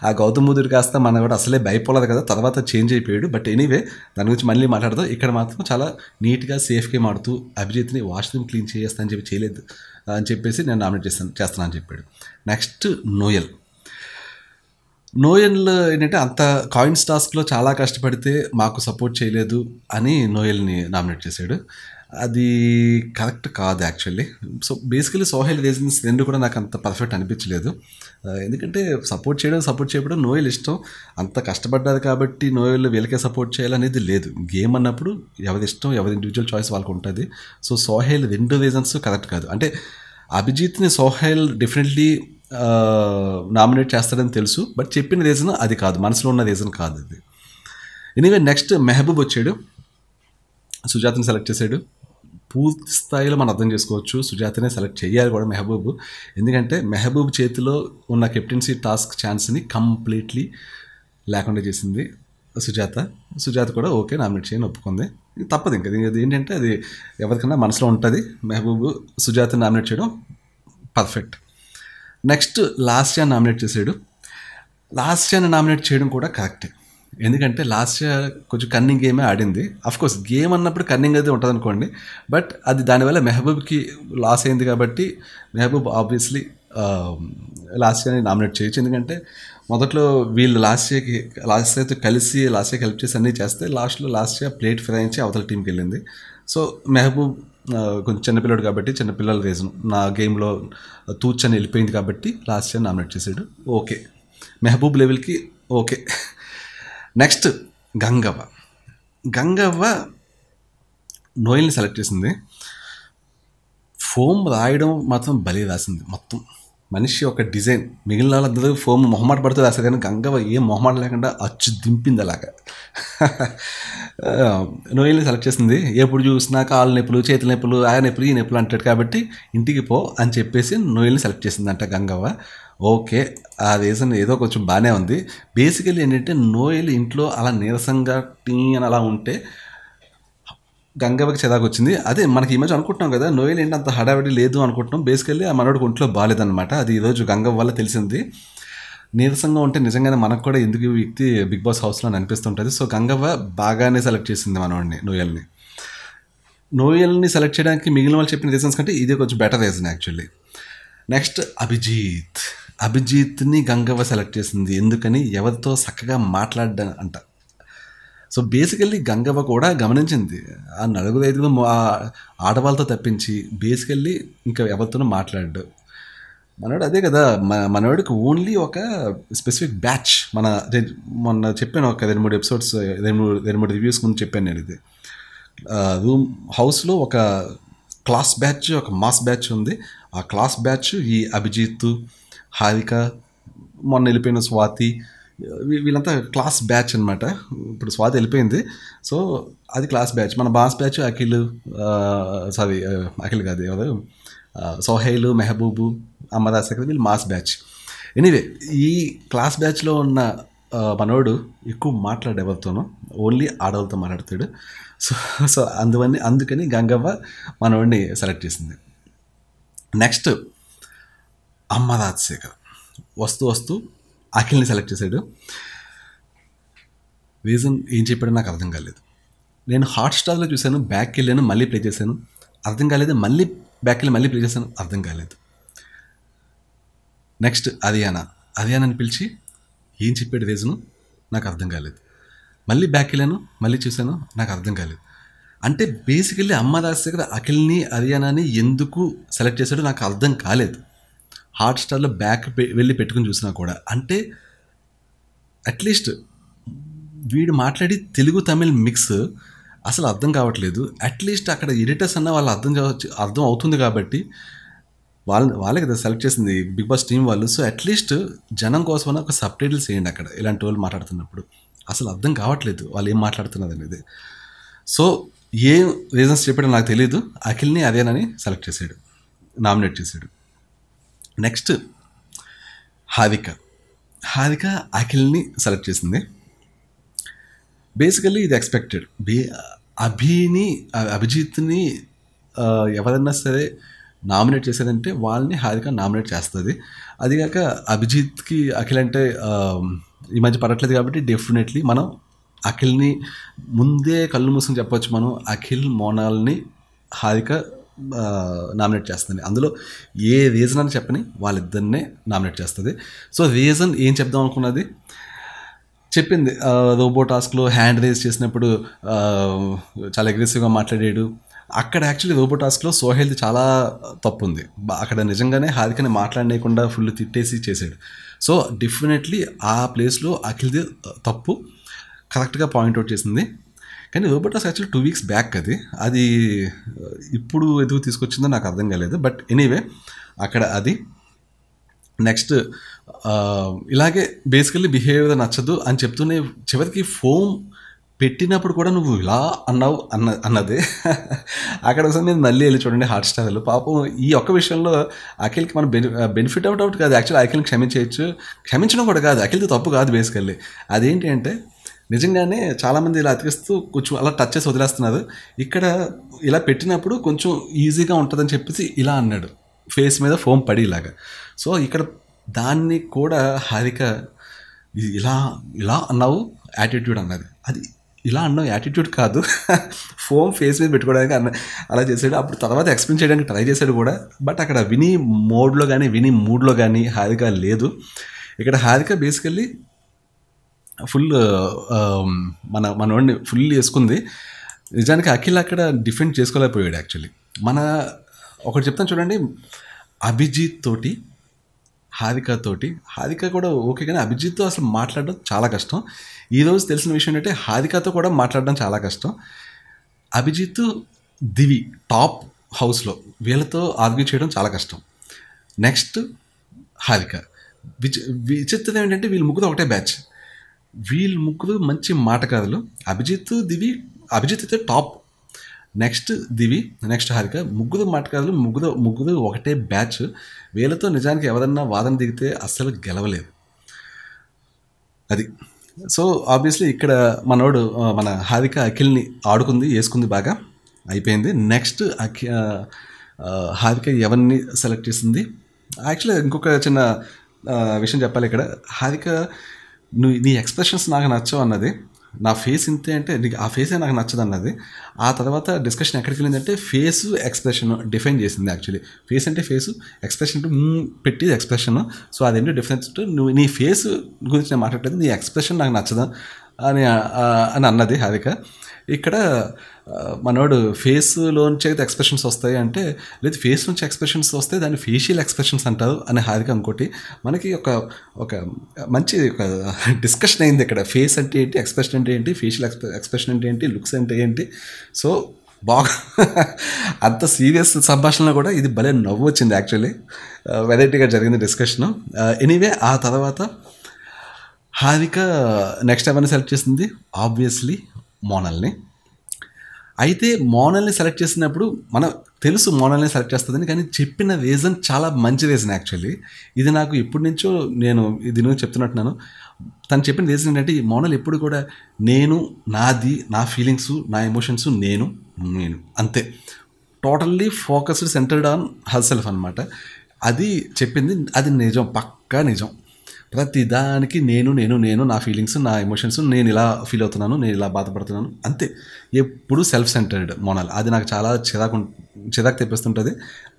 ఆ గౌతమ్ బుద్ధుడు కాస్త మన కూడా అసలే భయపోలేదు కదా తర్వాత చేంజ్ అయిపోయాడు బట్ ఎనీవే దాని గురించి మళ్ళీ మాట్లాడదాం ఇక్కడ మాత్రం చాలా నీట్గా సేఫ్గా మాడుతూ అభిజిత్ని వాష్రూమ్ క్లీన్ చేస్తా అని చెప్పి చేయలేదు అని చెప్పేసి నేను నామినేట్ చేస్తాను చేస్తాను అని చెప్పాడు నెక్స్ట్ నోయల్ నోయల్ ఏంటంటే అంత కాయిన్స్ టాస్క్లో చాలా కష్టపడితే మాకు సపోర్ట్ చేయలేదు అని నోయల్ని నామినేట్ చేశాడు అది కరెక్ట్ కాదు actually so basically Sohel reasons రెండు కూడా నాకు అంత పర్ఫెక్ట్ అనిపించలేదు ఎందుకంటే సపోర్ట్ చేయడం సపోర్ట్ చేయడం నోయల్ ఇష్టం అంత కష్టపడ్డారు కాబట్టి నోయల్ వీళ్ళకే సపోర్ట్ చేయాలనేది లేదు గేమ్ అన్నప్పుడు ఎవరి ఇష్టం ఎవరి ఇండివిజువల్ చాయిస్ వాళ్ళకు ఉంటుంది సో సోహెల్ రెండు రీజన్స్ కరెక్ట్ కాదు అంటే అభిజిత్ని సోహెల్ డెఫినెట్లీ నామినేట్ చేస్తాడని తెలుసు బట్ చెప్పిన రీజన్ అది కాదు మనసులో ఉన్న రీజన్ కాదు అది ఎనివే నెక్స్ట్ మెహబూబ్ వచ్చాడు సుజాతని సెలెక్ట్ చేశాడు పూర్తి స్థాయిలో మనం అర్థం చేసుకోవచ్చు సుజాతనే సెలెక్ట్ చేయాలి కూడా మెహబూబ్ ఎందుకంటే మెహబూబ్ చేతిలో ఉన్న కెప్టెన్సీ టాస్క్ ఛాన్స్ని కంప్లీట్లీ లేకుండా చేసింది సుజాత సుజాత కూడా ఓకే నామినేట్ చేయని ఒప్పుకుంది తప్పదు ఇంకా అది ఏంటంటే అది ఎవరికైనా మనసులో ఉంటుంది మెహబూబ్ సుజాత నామినేట్ చేయడం perfect next last year nominate చేసాడు లాస్ట్ ఇయర్ నామినేట్ చేయడం కూడా కరెక్టే ఎందుకంటే లాస్ట్ ఇయర్ కొంచెం కన్నింగ్ గేమే ఆడింది కోర్స్ గేమ్ అన్నప్పుడు కన్నింగ్ అది ఉంటుంది అనుకోండి బట్ అది దానివల్ల మెహబూబ్కి లాస్ అయింది కాబట్టి మెహబూబ్ ఆబ్వియస్లీ లాస్ట్ ఇయర్ని నామినేట్ చేయొచ్చు ఎందుకంటే మొదట్లో వీళ్ళు లాస్ట్ ఇయర్కి లాస్ట్ ఇయర్తో కలిసి లాస్ట్ ఇయర్కి హెల్ప్ చేసి అన్నీ చేస్తే లాస్ట్లో లాస్ట్ ఇయర్ ప్లేట్ ఫిరాయించి అవతల టీంకి వెళ్ళింది సో మెహబూబ్ కొంచెం చిన్నపిల్లడు కాబట్టి చిన్నపిల్లల రీజన్ నా గేమ్లో తూచని వెళ్ళిపోయింది కాబట్టి లాస్ట్ ఇయర్ నామినేట్ చేశాడు ఓకే మెహబూబ్ లెవెల్కి ఓకే నెక్స్ట్ గంగవ్వ గంగవ్వ నోయల్ని సెలెక్ట్ చేసింది ఫోమ్ రాయడం మాత్రం బలి రాసింది మొత్తం మనిషి ఒక డిజైన్ మిగిలిన వాళ్ళందరూ ఫోమ్ మొహమాట పడితే రాసారు కానీ గంగవ్వ ఏ మొహమాట లేకుండా అచ్చు దింపింది అలాగా నోయిల్ని సెలెక్ట్ చేసింది ఎప్పుడు చూసినా కాళ్ళ నొప్పులు చేతుల నొప్పులు ఆయన నొప్పులు ఈ నొప్పులు అంటాడు కాబట్టి ఇంటికి పో అని చెప్పేసి నోయిల్ని సెలెక్ట్ చేసిందంట గంగవ్వ ఓకే ఆ రీజన్ ఏదో కొంచెం బాగానే ఉంది బేసికలీ ఏంటంటే నోయల్ ఇంట్లో అలా నీరసంగా టీ అని అలా ఉంటే గంగవ్వకి చెదాకు వచ్చింది అదే మనకి ఈ మధ్య అనుకుంటున్నాం కదా నోయల్ ఏంటి అంత హడావిడి లేదు అనుకుంటున్నాం బేసికల్లీ ఆ మనోడికి ఒంట్లో బాగాలేదనమాట అది ఈరోజు గంగవ్వ వల్ల తెలిసింది నీరసంగా ఉంటే నిజంగానే మనకు కూడా ఎందుకు వ్యక్తి బిగ్ బాస్ హౌస్లో అనిపిస్తుంటుంది సో గంగవ్వ బాగానే సెలెక్ట్ చేసింది మనవాడిని నోయల్ని నోయల్ని సెలెక్ట్ చేయడానికి మిగిలిన వాళ్ళు చెప్పిన రీజన్స్ కంటే ఇదే కొంచెం better reason actually next Abhijeet అభిజిత్ని గంగవ్వ సెలెక్ట్ చేసింది ఎందుకని ఎవరితో చక్కగా మాట్లాడ అంట సో బేసికల్లీ గంగవ్వ కూడా గమనించింది ఆ నలుగురు ఐదుగురు ఆడవాళ్ళతో తప్పించి బేసికల్లీ ఇంకా ఎవరితోనూ మాట్లాడ్డు మనోడు అదే కదా మనోడికి ఓన్లీ ఒక స్పెసిఫిక్ బ్యాచ్ మన మొన్న చెప్పాను ఒక రెండు మూడు ఎపిసోడ్స్ రెండు మూడు రెండు మూడు రివ్యూస్ ముందు చెప్పాను నేను ఇది రూమ్ హౌస్లో ఒక క్లాస్ బ్యాచ్ ఒక మాస్ బ్యాచ్ ఉంది ఆ క్లాస్ బ్యాచ్ ఈ అభిజిత్ హారిక మొన్న వెళ్ళిపోయిన స్వాతి వీళ్ళంతా క్లాస్ బ్యాచ్ అనమాట ఇప్పుడు స్వాతి వెళ్ళిపోయింది సో అది క్లాస్ బ్యాచ్ మన boss batch Akhil sorry Akhil కాదు ఎవరు సోహైలు మెహబూబు అమ్మదాస్ కదా వీళ్ళు మాస్ బ్యాచ్ ఎనీవే ఈ క్లాస్ బ్యాచ్లో ఉన్న మనోడు ఎక్కువ మాట్లాడే ఓన్లీ ఆడవాళ్ళతో మాట్లాడతాడు సో సో అందువని అందుకని గంగవ్వ మనోడిని సెలెక్ట్ చేసింది నెక్స్ట్ అమ్మ రాజశేఖర్ వస్తూ వస్తూ అఖిల్ని సెలెక్ట్ చేశాడు రీజన్ ఏం చెప్పాడో నాకు అర్థం కాలేదు నేను హాట్స్టార్లో చూశాను బ్యాక్కి వెళ్ళాను మళ్ళీ ప్లే చేశాను అర్థం కాలేదు మళ్ళీ బ్యాక్కి మళ్ళీ ప్లే చేశాను అర్థం కాలేదు నెక్స్ట్ అదియానా అదియానాని పిలిచి ఏం చెప్పాడు రీజను నాకు అర్థం కాలేదు మళ్ళీ బ్యాక్ వెళ్ళాను మళ్ళీ చూశాను నాకు అర్థం కాలేదు అంటే బేసికల్లీ అమ్మ దగ్గర అఖిల్ని అరియానాని ఎందుకు సెలెక్ట్ చేశాడో నాకు అర్థం కాలేదు హాట్స్టార్లో బ్యాక్ వెళ్ళి పెట్టుకుని చూసినా కూడా అంటే అట్లీస్ట్ వీడు మాట్లాడి తెలుగు తమిళ్ మిక్స్ అసలు అర్థం కావట్లేదు అట్లీస్ట్ అక్కడ ఎడిటర్స్ అన్న వాళ్ళు అర్థం కావచ్చు అర్థం అవుతుంది కాబట్టి వాళ్ళ వాళ్ళే కదా సెలెక్ట్ చేసింది బిగ్ బాస్ టీం వాళ్ళు సో అట్లీస్ట్ జనం కోసం ఒక సబ్ టైటిల్స్ వేయండి అక్కడ ఇలాంటి వాళ్ళు మాట్లాడుతున్నప్పుడు అసలు అర్థం కావట్లేదు వాళ్ళు ఏం మాట్లాడుతున్నది అనేది సో ఏం రీజన్స్ చెప్పాడో నాకు తెలియదు అఖిల్ని అదేనని సెలెక్ట్ చేశాడు నామినేట్ చేశాడు నెక్స్ట్ హారిక హారిక అఖిల్ని సెలెక్ట్ చేసింది బేసికలీ ఇది ఎక్స్పెక్టెడ్ బే అభిని అభిజిత్ని ఎవరన్నా సరే నామినేట్ చేశారంటే వాళ్ళని హారిక నామినేట్ చేస్తుంది అదిగాక అభిజిత్కి అఖిల్ అంటే ఈ మధ్య పడట్లేదు కాబట్టి డెఫినెట్లీ మనం అఖిల్ని ముందే కళ్ళు మూసుకుని చెప్పవచ్చు మనం అఖిల్ మోనాల్ని హారిక నామినేట్ చేస్తుంది అందులో ఏ రీజన్ అని చెప్పని వాళ్ళిద్దరినే నామినేట్ చేస్తుంది సో రీజన్ ఏం చెప్దాం అనుకున్నది చెప్పింది రోబో టాస్క్లో హ్యాండ్ రేస్ చేసినప్పుడు చాలా అగ్రెసివ్గా మాట్లాడాడు అక్కడ యాక్చువల్లీ రోబో టాస్క్లో సోహెల్ది చాలా తప్పు ఉంది అక్కడ నిజంగానే హారికని మాట్లాడలేకుండా ఫుల్ తిట్టేసి చేశాడు సో డెఫినెట్లీ ఆ ప్లేస్లో అఖిల్ది తప్పు కరెక్ట్గా పాయింట్అవుట్ చేసింది కానీ robo task actually two weeks back అది అది ఇప్పుడు ఎదుగు తీసుకొచ్చిందో నాకు అర్థం కాలేదు బట్ ఎనీవే అక్కడ అది నెక్స్ట్ ఇలాగే బేసికల్లీ బిహేవియర్ నచ్చదు అని చెప్తూనే చివరికి ఫోమ్ పెట్టినప్పుడు కూడా నువ్వు ఇలా అన్నావు అన్న అన్నదే అక్కడ ఒకసారి నేను మళ్ళీ వెళ్ళి చూడండి హాట్ స్టార్లో పాపం ఈ ఒక్క విషయంలో అఖిల్కి మనం బెని బెనిఫిట్ అవుట్ అవుట్ కాదు యాక్చువల్లీ అఖిల్ని క్షమించవచ్చు క్షమించడం కూడా కాదు అఖిల్తో తప్పు కాదు బేసికల్లీ అదేంటి అంటే నిజంగానే చాలామంది ఇలా అతికిస్తూ కొంచెం అలా టచ్ చేసి వదిలేస్తున్నారు ఇక్కడ ఇలా పెట్టినప్పుడు కొంచెం ఈజీగా ఉంటుందని చెప్పేసి ఇలా అన్నాడు ఫేస్ మీద ఫోమ్ పడేలాగా సో ఇక్కడ దాన్ని కూడా హారిక ఇలా ఇలా అన్నావు యాటిట్యూడ్ అన్నది అది ఇలా అన్నావు యాటిట్యూడ్ కాదు <laughs> ఫోమ్ ఫేస్ మీద పెట్టుకోవడానికి అన్న అలా చేశాడు అప్పుడు తర్వాత ఎక్స్ప్లెయిన్ చేయడానికి ట్రై చేశాడు కూడా బట్ అక్కడ విని మోడ్లో కానీ విని మూడ్లో కానీ హారిక లేదు ఇక్కడ హారిక బేసికల్లీ ఫుల్ um, మన మనోడిని ఫుల్ వేసుకుంది నిజానికి అఖిల్ అక్కడ డిఫెండ్ చేసుకోలేకపోయాడు యాక్చువల్లీ మన ఒకటి చెప్తాను చూడండి అభిజిత్ తోటి హారిక తోటి హారిక కూడా ఓకే కానీ అభిజిత్తో అసలు మాట్లాడడం చాలా కష్టం ఈరోజు తెలిసిన విషయం ఏంటంటే హారికతో కూడా మాట్లాడడం చాలా కష్టం అభిజిత్ దివి టాప్ హౌస్లో వీళ్ళతో ఆర్గ్యూ చేయడం చాలా కష్టం నెక్స్ట్ హారిక విచి విచిత్రం ఏంటంటే వీళ్ళు ముగ్గురు ఒకటే బ్యాచ్ వీళ్ళు ముగ్గురు మంచి మాటకారులు అభిజిత్ దివి అభిజిత్ అయితే top next Divi next Harika ముగ్గురు మాటకారులు ముగ్గురు ముగ్గురు ఒకటే బ్యాచ్ వీళ్ళతో నిజానికి ఎవరన్నా వాదన దిగితే అస్సలు గెలవలేదు అది సో ఆబ్వియస్లీ ఇక్కడ మనోడు మన హారిక అఖిల్ని ఆడుకుంది వేసుకుంది బాగా అయిపోయింది నెక్స్ట్ అఖి హారిక ఎవరిని సెలెక్ట్ చేసింది యాక్చువల్లీ ఇంకొక చిన్న విషయం చెప్పాలి ఇక్కడ హారిక నువ్వు నీ ఎక్స్ప్రెషన్స్ నాకు నచ్చవు అన్నది నా ఫేస్ ఇంతే అంటే ఆ ఫేసే నాకు నచ్చదు అన్నది ఆ తర్వాత డిస్కషన్ ఎక్కడికి వెళ్ళిందంటే ఫేస్ ఎక్స్ప్రెషన్ డిఫైన్ చేసింది యాక్చువల్లీ ఫేస్ అంటే ఫేస్ ఎక్స్ప్రెషన్ పెట్టి ఎక్స్ప్రెషన్ సో అదేంటి డిఫరెన్స్ నువ్వు నీ ఫేస్ గురించి నేను మాట్లాడలేదు నీ ఎక్స్ప్రెషన్ నాకు నచ్చదా అని అని అన్నది హారిక ఇక్కడ మనోడు ఫేస్లోంచి అయితే ఎక్స్ప్రెషన్స్ వస్తాయి అంటే లేదు ఫేస్ నుంచి ఎక్స్ప్రెషన్స్ వస్తే దాన్ని ఫేషియల్ ఎక్స్ప్రెషన్స్ అంటారు అనే హారిక ఇంకోటి మనకి ఒక ఒక మంచి ఒక డిస్కషన్ అయింది ఇక్కడ ఫేస్ అంటే ఏంటి ఎక్స్ప్రెషన్ అంటే ఏంటి ఫేషియల్ ఎక్స్ప్రెషన్ అంటే ఏంటి లుక్స్ అంటే ఏంటి సో బాగా <laughs> అంత సీరియస్ సంభాషణలో కూడా ఇది భలే నవ్వు వచ్చింది యాక్చువల్లీ వెరైటీగా జరిగింది డిస్కషను ఎనీవే ఆ తర్వాత హారిక నెక్స్ట్ ఎవరిని సెలెక్ట్ చేసింది ఆబ్వియస్లీ మోనల్ని అయితే మోనల్ని సెలెక్ట్ చేసినప్పుడు మనం తెలుసు మోనల్ని సెలెక్ట్ చేస్తుందని కానీ చెప్పిన రీజన్ చాలా మంచి రీజన్ యాక్చువల్లీ ఇది నాకు ఇప్పటి నుంచో నేను దీని గురించి చెప్తున్నట్టున్నాను తను చెప్పిన రీజన్ ఏంటంటే ఈ మోనల్ ఎప్పుడు కూడా నేను నాది నా ఫీలింగ్స్ నా ఎమోషన్స్ నేను నేను అంతే totally focused centred on herself అనమాట అది చెప్పింది అది నిజం పక్కా నిజం ప్రతి దానికి నేను నేను నేను నా ఫీలింగ్స్ నా ఎమోషన్స్ నేను ఇలా ఫీల్ అవుతున్నాను నేను ఇలా బాధపడుతున్నాను అంతే ఎప్పుడు సెల్ఫ్ సెంటర్డ్ మోనల్ అది నాకు చాలా చిరాకు చిరాకు తెప్పిస్తుంటుంది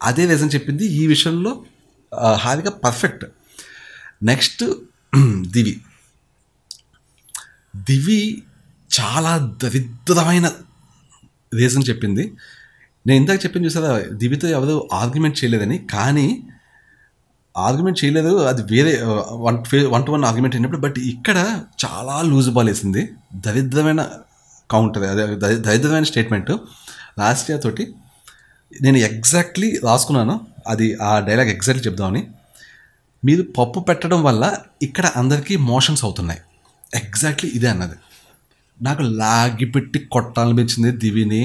అదే రీజన్ చెప్పింది ఈ విషయంలో హారిగా పర్ఫెక్ట్ నెక్స్ట్ దివి దివి చాలా దరిద్రమైన రీజన్ చెప్పింది నేను ఇందాక చెప్పింది చూసారా దివితో ఎవరు ఆర్గ్యుమెంట్ చేయలేదని కానీ ఆర్గ్యుమెంట్ చేయలేదు అది వేరే one one to one argument అయినప్పుడు బట్ ఇక్కడ చాలా లూజ్ బాల్ వేసింది దరిద్రమైన కౌంటర్ అదే దరిద్రమైన స్టేట్మెంట్ లాస్ట్ ఇయర్ తోటి నేను ఎగ్జాక్ట్లీ రాసుకున్నాను అది ఆ డైలాగ్ ఎగ్జాక్ట్లీ చెప్దామని మీరు పప్పు పెట్టడం వల్ల ఇక్కడ అందరికీ మోషన్స్ అవుతున్నాయి ఎగ్జాక్ట్లీ ఇదే అన్నది నాకు లాగిపెట్టి కొట్టాలనిపించింది దివిని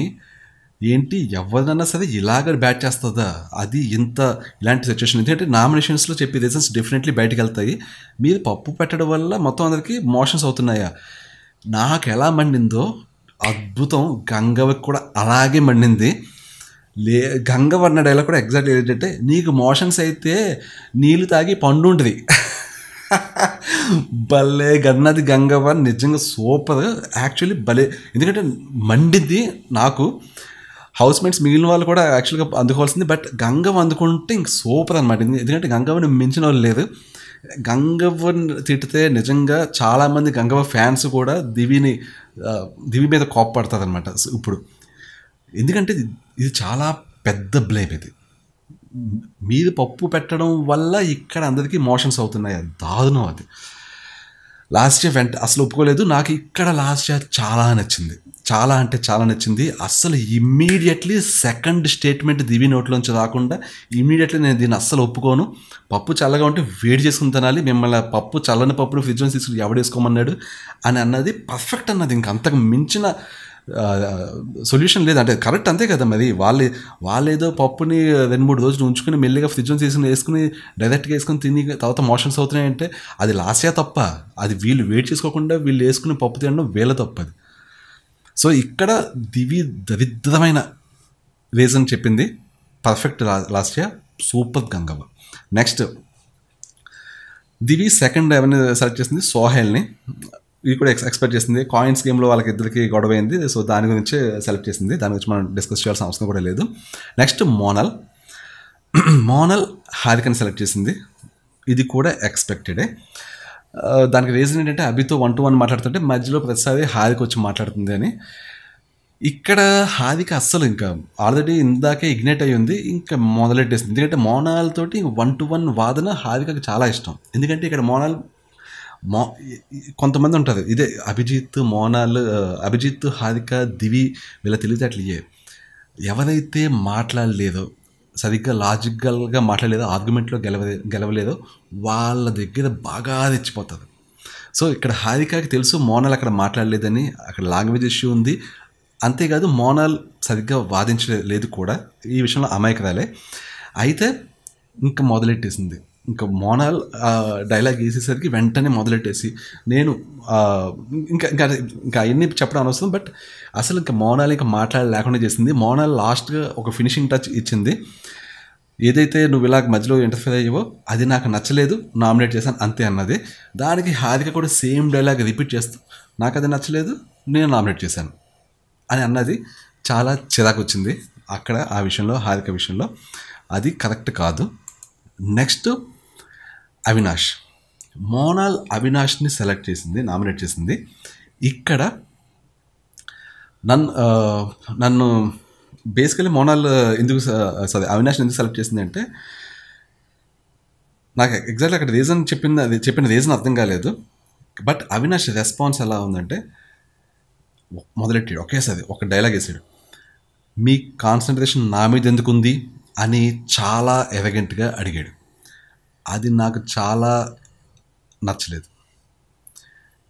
ఏంటి ఎవరినన్నా సరే ఇలాగ బ్యాట్ చేస్తుందా అది ఇంత ఇలాంటి సిచ్యువేషన్ ఎందుకంటే నామినేషన్స్లో చెప్పే రీజన్స్ డెఫినెట్లీ బయటకు వెళ్తాయి మీరు పప్పు పెట్టడం వల్ల మొత్తం అందరికీ మోషన్స్ అవుతున్నాయా నాకు ఎలా మండిందో అద్భుతం గంగవ కూడా అలాగే మండింది లే అన్న డైలాగ్ కూడా ఎగ్జాక్ట్ ఏంటంటే నీకు మోషన్స్ అయితే నీళ్ళు తాగి పండు ఉంటుంది <laughs> భలే గన్నది గంగవ్వ నిజంగా సూపర్ యాక్చువల్లీ భలే ఎందుకంటే మండింది నాకు హౌస్ మేట్స్ మిగిలిన వాళ్ళు కూడా యాక్చువల్గా అందుకోవాల్సింది బట్ గంగవ్వ అందుకుంటే ఇంక సూపర్ అనమాట ఎందుకంటే గంగవ్వని మించిన వాళ్ళు లేదు గంగవ్వని తిట్టితే నిజంగా చాలామంది గంగవ్వ ఫ్యాన్స్ కూడా దివిని దివి మీద కోప్పడుతుంది అనమాట ఇప్పుడు ఎందుకంటే ఇది చాలా పెద్ద బ్లేమ్ ఇది మీద పప్పు పెట్టడం వల్ల ఇక్కడ అందరికీ మోషన్స్ అవుతున్నాయి దారుణం అది లాస్ట్ ఇయర్ వెంట అసలు ఒప్పుకోలేదు నాకు ఇక్కడ లాస్ట్ ఇయర్ చాలా నచ్చింది చాలా అంటే చాలా నచ్చింది అస్సలు ఇమ్మీడియట్లీ సెకండ్ స్టేట్మెంట్ దివి నోట్లోంచి రాకుండా ఇమ్మీడియట్లీ నేను దీన్ని అస్సలు ఒప్పుకోను పప్పు చల్లగా ఉంటే వేడి చేసుకుని తినాలి మిమ్మల్ని పప్పు చల్లని పప్పును ఫ్రిడ్జ్లో తీసుకుని ఎవడేసుకోమన్నాడు అని అన్నది పర్ఫెక్ట్ అన్నది ఇంకంతకు మించిన సొల్యూషన్ లేదు అంటే కరెక్ట్ అంతే కదా మరి వాళ్ళు వాళ్ళేదో పప్పుని రెండు మూడు రోజులు ఉంచుకుని మెల్లిగా ఫ్రిడ్జ్ని తీసుకుని వేసుకుని డైరెక్ట్గా వేసుకుని తిని తర్వాత మోషన్స్ అవుతున్నాయంటే అది లాస్యా తప్ప అది వీళ్ళు వెయిట్ చేసుకోకుండా వీళ్ళు వేసుకుని పప్పు తినడం వీళ్ళ తప్పది సో ఇక్కడ దివి దరిద్రమైన రీజన్ చెప్పింది perfect last year super Gangavva next Divi second ఎవరిని సెలెక్ట్ చేసింది సోహెల్ని ఇది కూడా ఎక్స్పెక్ట్ చేసింది కాయిన్స్ గేమ్లో వాళ్ళకి ఇద్దరికి గొడవ అయింది సో దాని గురించి సెలెక్ట్ చేసింది దాని గురించి మనం డిస్కస్ చేయాల్సిన అవసరం కూడా లేదు నెక్స్ట్ మోనల్ మోనల్ హారికని సెలెక్ట్ చేసింది ఇది కూడా ఎక్స్పెక్టెడే uh, దానికి రీజన్ ఏంటంటే అభితో వన్ టు వన్ మాట్లాడుతుంటే మధ్యలో ప్రతిసారి హారిక వచ్చి మాట్లాడుతుంది అని ఇక్కడ హారిక అస్సలు ఇంకా ఆల్రెడీ ఇందాకే ఇగ్నైట్ అయ్యి ఉంది ఇంకా మొదలెట్టేసింది ఎందుకంటే మోనాలతోటి వన్ టు వన్ వాదన హారికకు చాలా ఇష్టం ఎందుకంటే ఇక్కడ మోనాల్ మో కొంతమంది ఉంటారు ఇదే అభిజిత్ మోనాల్ అభిజిత్ హారిక దివి వీళ్ళ తెలివితేటలు ఇయ్యే ఎవరైతే మాట్లాడలేదో సరిగ్గా లాజికల్గా మాట్లాడలేదో ఆర్గ్యుమెంట్లో గెలవలే గెలవలేదో వాళ్ళ దగ్గర బాగా తెచ్చిపోతుంది సో ఇక్కడ హారికకి తెలుసు మోనాల్ అక్కడ మాట్లాడలేదని అక్కడ లాంగ్వేజ్ ఇష్యూ ఉంది అంతేకాదు మోనాల్ సరిగ్గా వాదించలేదు కూడా ఈ విషయంలో అమాయకురాలే అయితే ఇంకా మొదలెట్టేసింది ఇంకా మోనాల్ డైలాగ్ వేసేసరికి వెంటనే మొదలెట్టేసి నేను ఇంకా ఇంకా ఇంకా అవన్నీ చెప్పడం అనవసరం బట్ అసలు ఇంకా మోనాల్ ఇంకా మాట్లాడ లేకుండా చేసింది మోనాల్ లాస్ట్గా ఒక ఫినిషింగ్ టచ్ ఇచ్చింది ఏదైతే నువ్వు ఇలా మధ్యలో ఇంటర్ఫేర్ అయ్యేవో అది నాకు నచ్చలేదు నామినేట్ చేశాను అంతే అన్నది దానికి హారిక కూడా సేమ్ డైలాగ్ రిపీట్ చేస్తూ నాకు అది నచ్చలేదు నేను నామినేట్ చేశాను అని అన్నది చాలా చిరాకు వచ్చింది అక్కడ ఆ విషయంలో హారిక విషయంలో అది కరెక్ట్ కాదు నెక్స్ట్ అవినాష్ మోనాల్ అవినాష్ని సెలెక్ట్ చేసింది నామినేట్ చేసింది ఇక్కడ నన్ను నన్ను బేసికలీ మోనాల్ ఎందుకు సారీ అవినాష్ని ఎందుకు సెలెక్ట్ చేసింది అంటే నాకు ఎగ్జాక్ట్లీ అక్కడ రీజన్ చెప్పింది అది చెప్పిన రీజన్ అర్థం కాలేదు బట్ అవినాష్ రెస్పాన్స్ ఎలా ఉందంటే మొదలెట్టాడు ఒకేసారి ఒక డైలాగ్ వేసాడు మీ కాన్సన్ట్రేషన్ నా మీద ఎందుకుంది అని చాలా ఎరగెంట్గా అడిగాడు అది నాకు చాలా నచ్చలేదు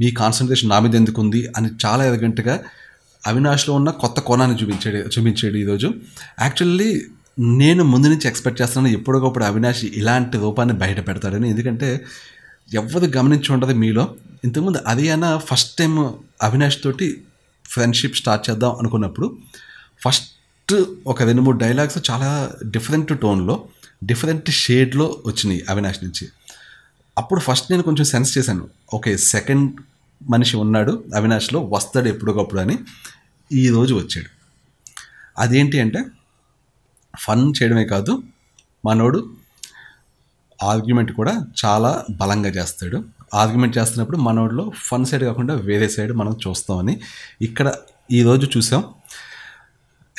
మీ కాన్సన్ట్రేషన్ నా మీద ఎందుకు ఉంది అని చాలా ఎరగంటగా అవినాష్లో ఉన్న కొత్త కోణాన్ని చూపించాడు చూపించాడు ఈరోజు యాక్చువల్లీ నేను ముందు నుంచి ఎక్స్పెక్ట్ చేస్తున్నాను ఎప్పటికప్పుడు అవినాష్ ఇలాంటి రూపాన్ని బయట పెడతాడని ఎందుకంటే ఎవరు గమనించి ఉండదు మీలో ఇంతకుముందు అది అయినా ఫస్ట్ టైం అవినాష్ తోటి ఫ్రెండ్షిప్ స్టార్ట్ చేద్దాం అనుకున్నప్పుడు ఫస్ట్ ఒక రెండు మూడు డైలాగ్స్ చాలా డిఫరెంట్ టోన్లో డిఫరెంట్ షేడ్లో వచ్చినాయి అవినాష్ నుంచి అప్పుడు ఫస్ట్ నేను కొంచెం సెన్స్ చేశాను ఓకే సెకండ్ మనిషి ఉన్నాడు అవినాష్లో వస్తాడు ఎప్పటికప్పుడు అని ఈరోజు వచ్చాడు అదేంటి అంటే ఫన్ చేయడమే కాదు మనోడు ఆర్గ్యుమెంట్ కూడా చాలా బలంగా చేస్తాడు ఆర్గ్యుమెంట్ చేస్తున్నప్పుడు మనోడులో ఫన్ సైడ్ కాకుండా వేరే సైడ్ మనం చూస్తామని ఇక్కడ ఈరోజు చూసాం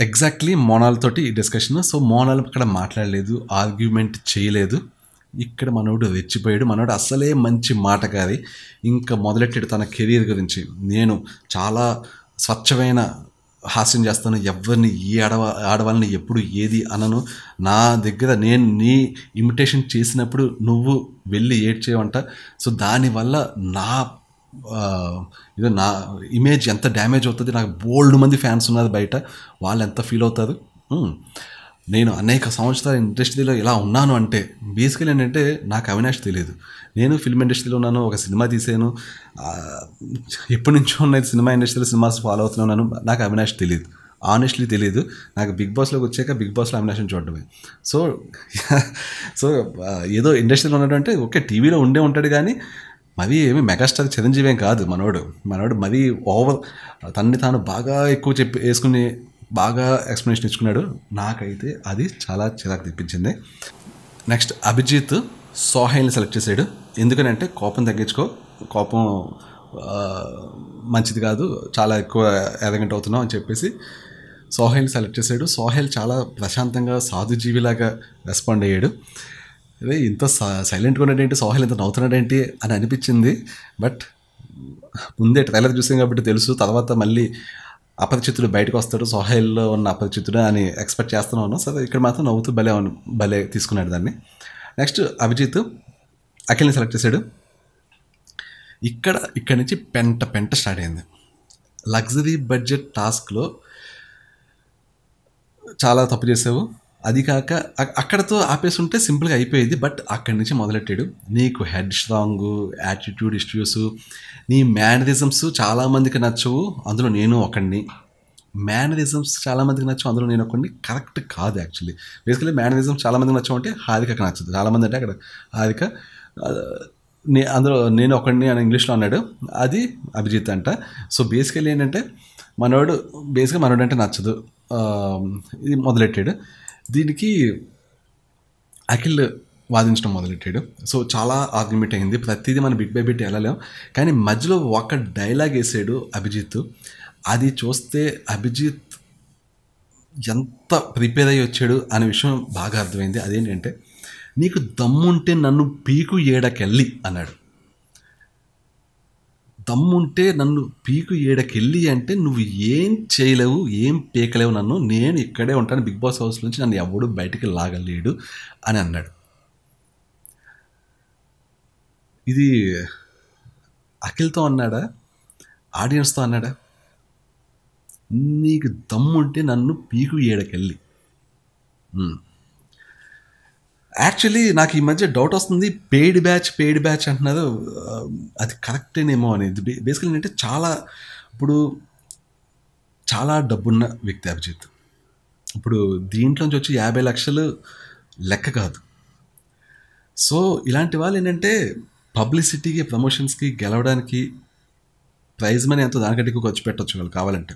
ఎగ్జాక్ట్లీ మోనాల్ తోటి డిస్కషన్ సో మోనాల్ అక్కడ మాట్లాడలేదు ఆర్గ్యుమెంట్ చేయలేదు ఇక్కడ మనోడు రెచ్చిపోయాడు మనోడు అసలే మంచి మాట కాదు ఇంకా మొదలెట్టాడు తన కెరీర్ గురించి నేను చాలా స్వచ్ఛమైన హాస్యం చేస్తాను ఎవరిని ఏ ఆడవ ఆడవాళ్ళని ఎప్పుడు ఏది అనను నా దగ్గర నేను నీ ఇమిటేషన్ చేసినప్పుడు నువ్వు వెళ్ళి ఏడ్చేవంట సో దానివల్ల నా ఇది నా ఇమేజ్ ఎంత డ్యామేజ్ అవుతుంది నాకు బోల్డ్ మంది ఫ్యాన్స్ ఉన్నది బయట వాళ్ళు ఎంత ఫీల్ అవుతారు నేను అనేక సంవత్సరాల ఇండస్ట్రీలో ఇలా ఉన్నాను అంటే బేసికల్ ఏంటంటే నాకు అవినాష్ తెలియదు నేను ఫిల్మ్ ఇండస్ట్రీలో ఉన్నాను ఒక సినిమా తీసాను ఎప్పటి నుంచో ఉన్నది సినిమా ఇండస్ట్రీలో సినిమాస్ ఫాలో అవుతున్నాను నాకు అవినాష్ తెలియదు ఆనెస్ట్లీ తెలియదు నాకు బిగ్ బాస్లోకి వచ్చాక బిగ్ బాస్లో అవినాశం చూడటమే సో <laughs> సో ఏదో ఇండస్ట్రీలో ఉన్నాడు అంటే ఓకే టీవీలో ఉండే ఉంటాడు కానీ మరీ ఏమి మెగాస్టార్ చిరంజీవి కాదు మనోడు మనోడు మరీ ఓవర్ తన్ని తాను బాగా ఎక్కువ చెప్పి వేసుకుని బాగా ఎక్స్ప్లెనేషన్ ఇచ్చుకున్నాడు నాకైతే అది చాలా చిరాకు తెప్పించింది నెక్స్ట్ అభిజిత్ సోహైల్ని సెలెక్ట్ చేశాడు ఎందుకనంటే కోపం తగ్గించుకో కోపం మంచిది కాదు చాలా ఎక్కువ ఎదగంట అవుతున్నాం అని చెప్పేసి సోహైల్ని సెలెక్ట్ చేశాడు సోహైల్ చాలా ప్రశాంతంగా సాధుజీవిలాగా రెస్పాండ్ అయ్యాడు అరే ఇంత సైలెంట్గా ఉన్నాడేంటి సోహెల్ ఇంత నవ్వుతున్నాడేంటి అని అనిపించింది బట్ ముందే ట్రైలర్ చూసాం కాబట్టి తెలుసు తర్వాత మళ్ళీ అపరిచితుడు బయటకు వస్తాడు సోహైల్లో ఉన్న అపరిచితుడు అని ఎక్స్పెక్ట్ చేస్తున్నాను సరే ఇక్కడ మాత్రం నవ్వుతూ భలే భలే తీసుకున్నాడు దాన్ని నెక్స్ట్ అభిజిత్ అఖిల్ని సెలెక్ట్ చేశాడు ఇక్కడ ఇక్కడ నుంచి పెంట పెంట స్టార్ట్ అయింది లగ్జరీ బడ్జెట్ టాస్క్లో చాలా తప్పు చేసావు అది కాక అక్కడతో ఆపేసుంటే సింపుల్గా అయిపోయేది బట్ అక్కడి నుంచి మొదలెట్టాడు నీకు హెడ్ స్ట్రాంగ్ యాటిట్యూడ్ ఇష్యూస్ నీ మేనరిజమ్స్ చాలామందికి నచ్చవు అందులో నేను ఒకడిని మేనరిజమ్స్ చాలామందికి నచ్చు అందులో నేను ఒకడిని కరెక్ట్ కాదు యాక్చువల్లీ బేసికలీ మేనరిజమ్స్ చాలామందికి నచ్చవు అంటే హారిక నచ్చదు చాలామంది అంటే అక్కడ హారిక నే అందులో నేను ఒకడిని అని ఇంగ్లీష్లో అన్నాడు అది అభిజిత్ అంట సో బేసికలీ ఏంటంటే మనోడు బేసిక్గా మనోడు అంటే నచ్చదు ఇది మొదలెట్టాడు దీనికి అఖిల్ వాదించడం మొదలెట్టాడు సో చాలా ఆర్గ్యుమెంట్ అయింది ప్రతిదీ మనం బిట్ బై బిట్ వెళ్ళలేం కానీ మధ్యలో ఒక డైలాగ్ వేసాడు అభిజిత్ అది చూస్తే అభిజిత్ ఎంత ప్రిపేర్ అయ్యి వచ్చాడు అనే విషయం బాగా అర్థమైంది అదేంటంటే నీకు దమ్ముంటే నన్ను పీకు ఏడకెళ్ళి అన్నాడు దమ్ముంటే నన్ను పీకు ఏడకెళ్ళి అంటే నువ్వు ఏం చేయలేవు ఏం పీకలేవు నన్ను నేను ఇక్కడే ఉంటాను బిగ్ బాస్ హౌస్ నుంచి నన్ను ఎవడు బయటికి లాగలేడు అని అన్నాడు ఇది అఖిల్తో అన్నాడా ఆడియన్స్తో అన్నాడా నీకు దమ్ముంటే నన్ను పీకు ఏడకెళ్ళి యాక్చువల్లీ నాకు ఈ మధ్య డౌట్ వస్తుంది పెయిడ్ బ్యాచ్ పెయిడ్ బ్యాచ్ అంటున్నారు అది కరెక్టేనేమో అనేది బేసికలీ ఏంటంటే చాలా ఇప్పుడు చాలా డబ్బున్న వ్యక్తి అభిజిత్ ఇప్పుడు దీంట్లో నుంచి వచ్చి యాభై లక్షలు లెక్క కాదు సో ఇలాంటి వాళ్ళు ఏంటంటే పబ్లిసిటీకి ప్రమోషన్స్కి గెలవడానికి ప్రైజ్ మనీ ఎంతో దానికంటే ఎక్కువ ఖర్చు పెట్టచ్చు వాళ్ళు కావాలంటే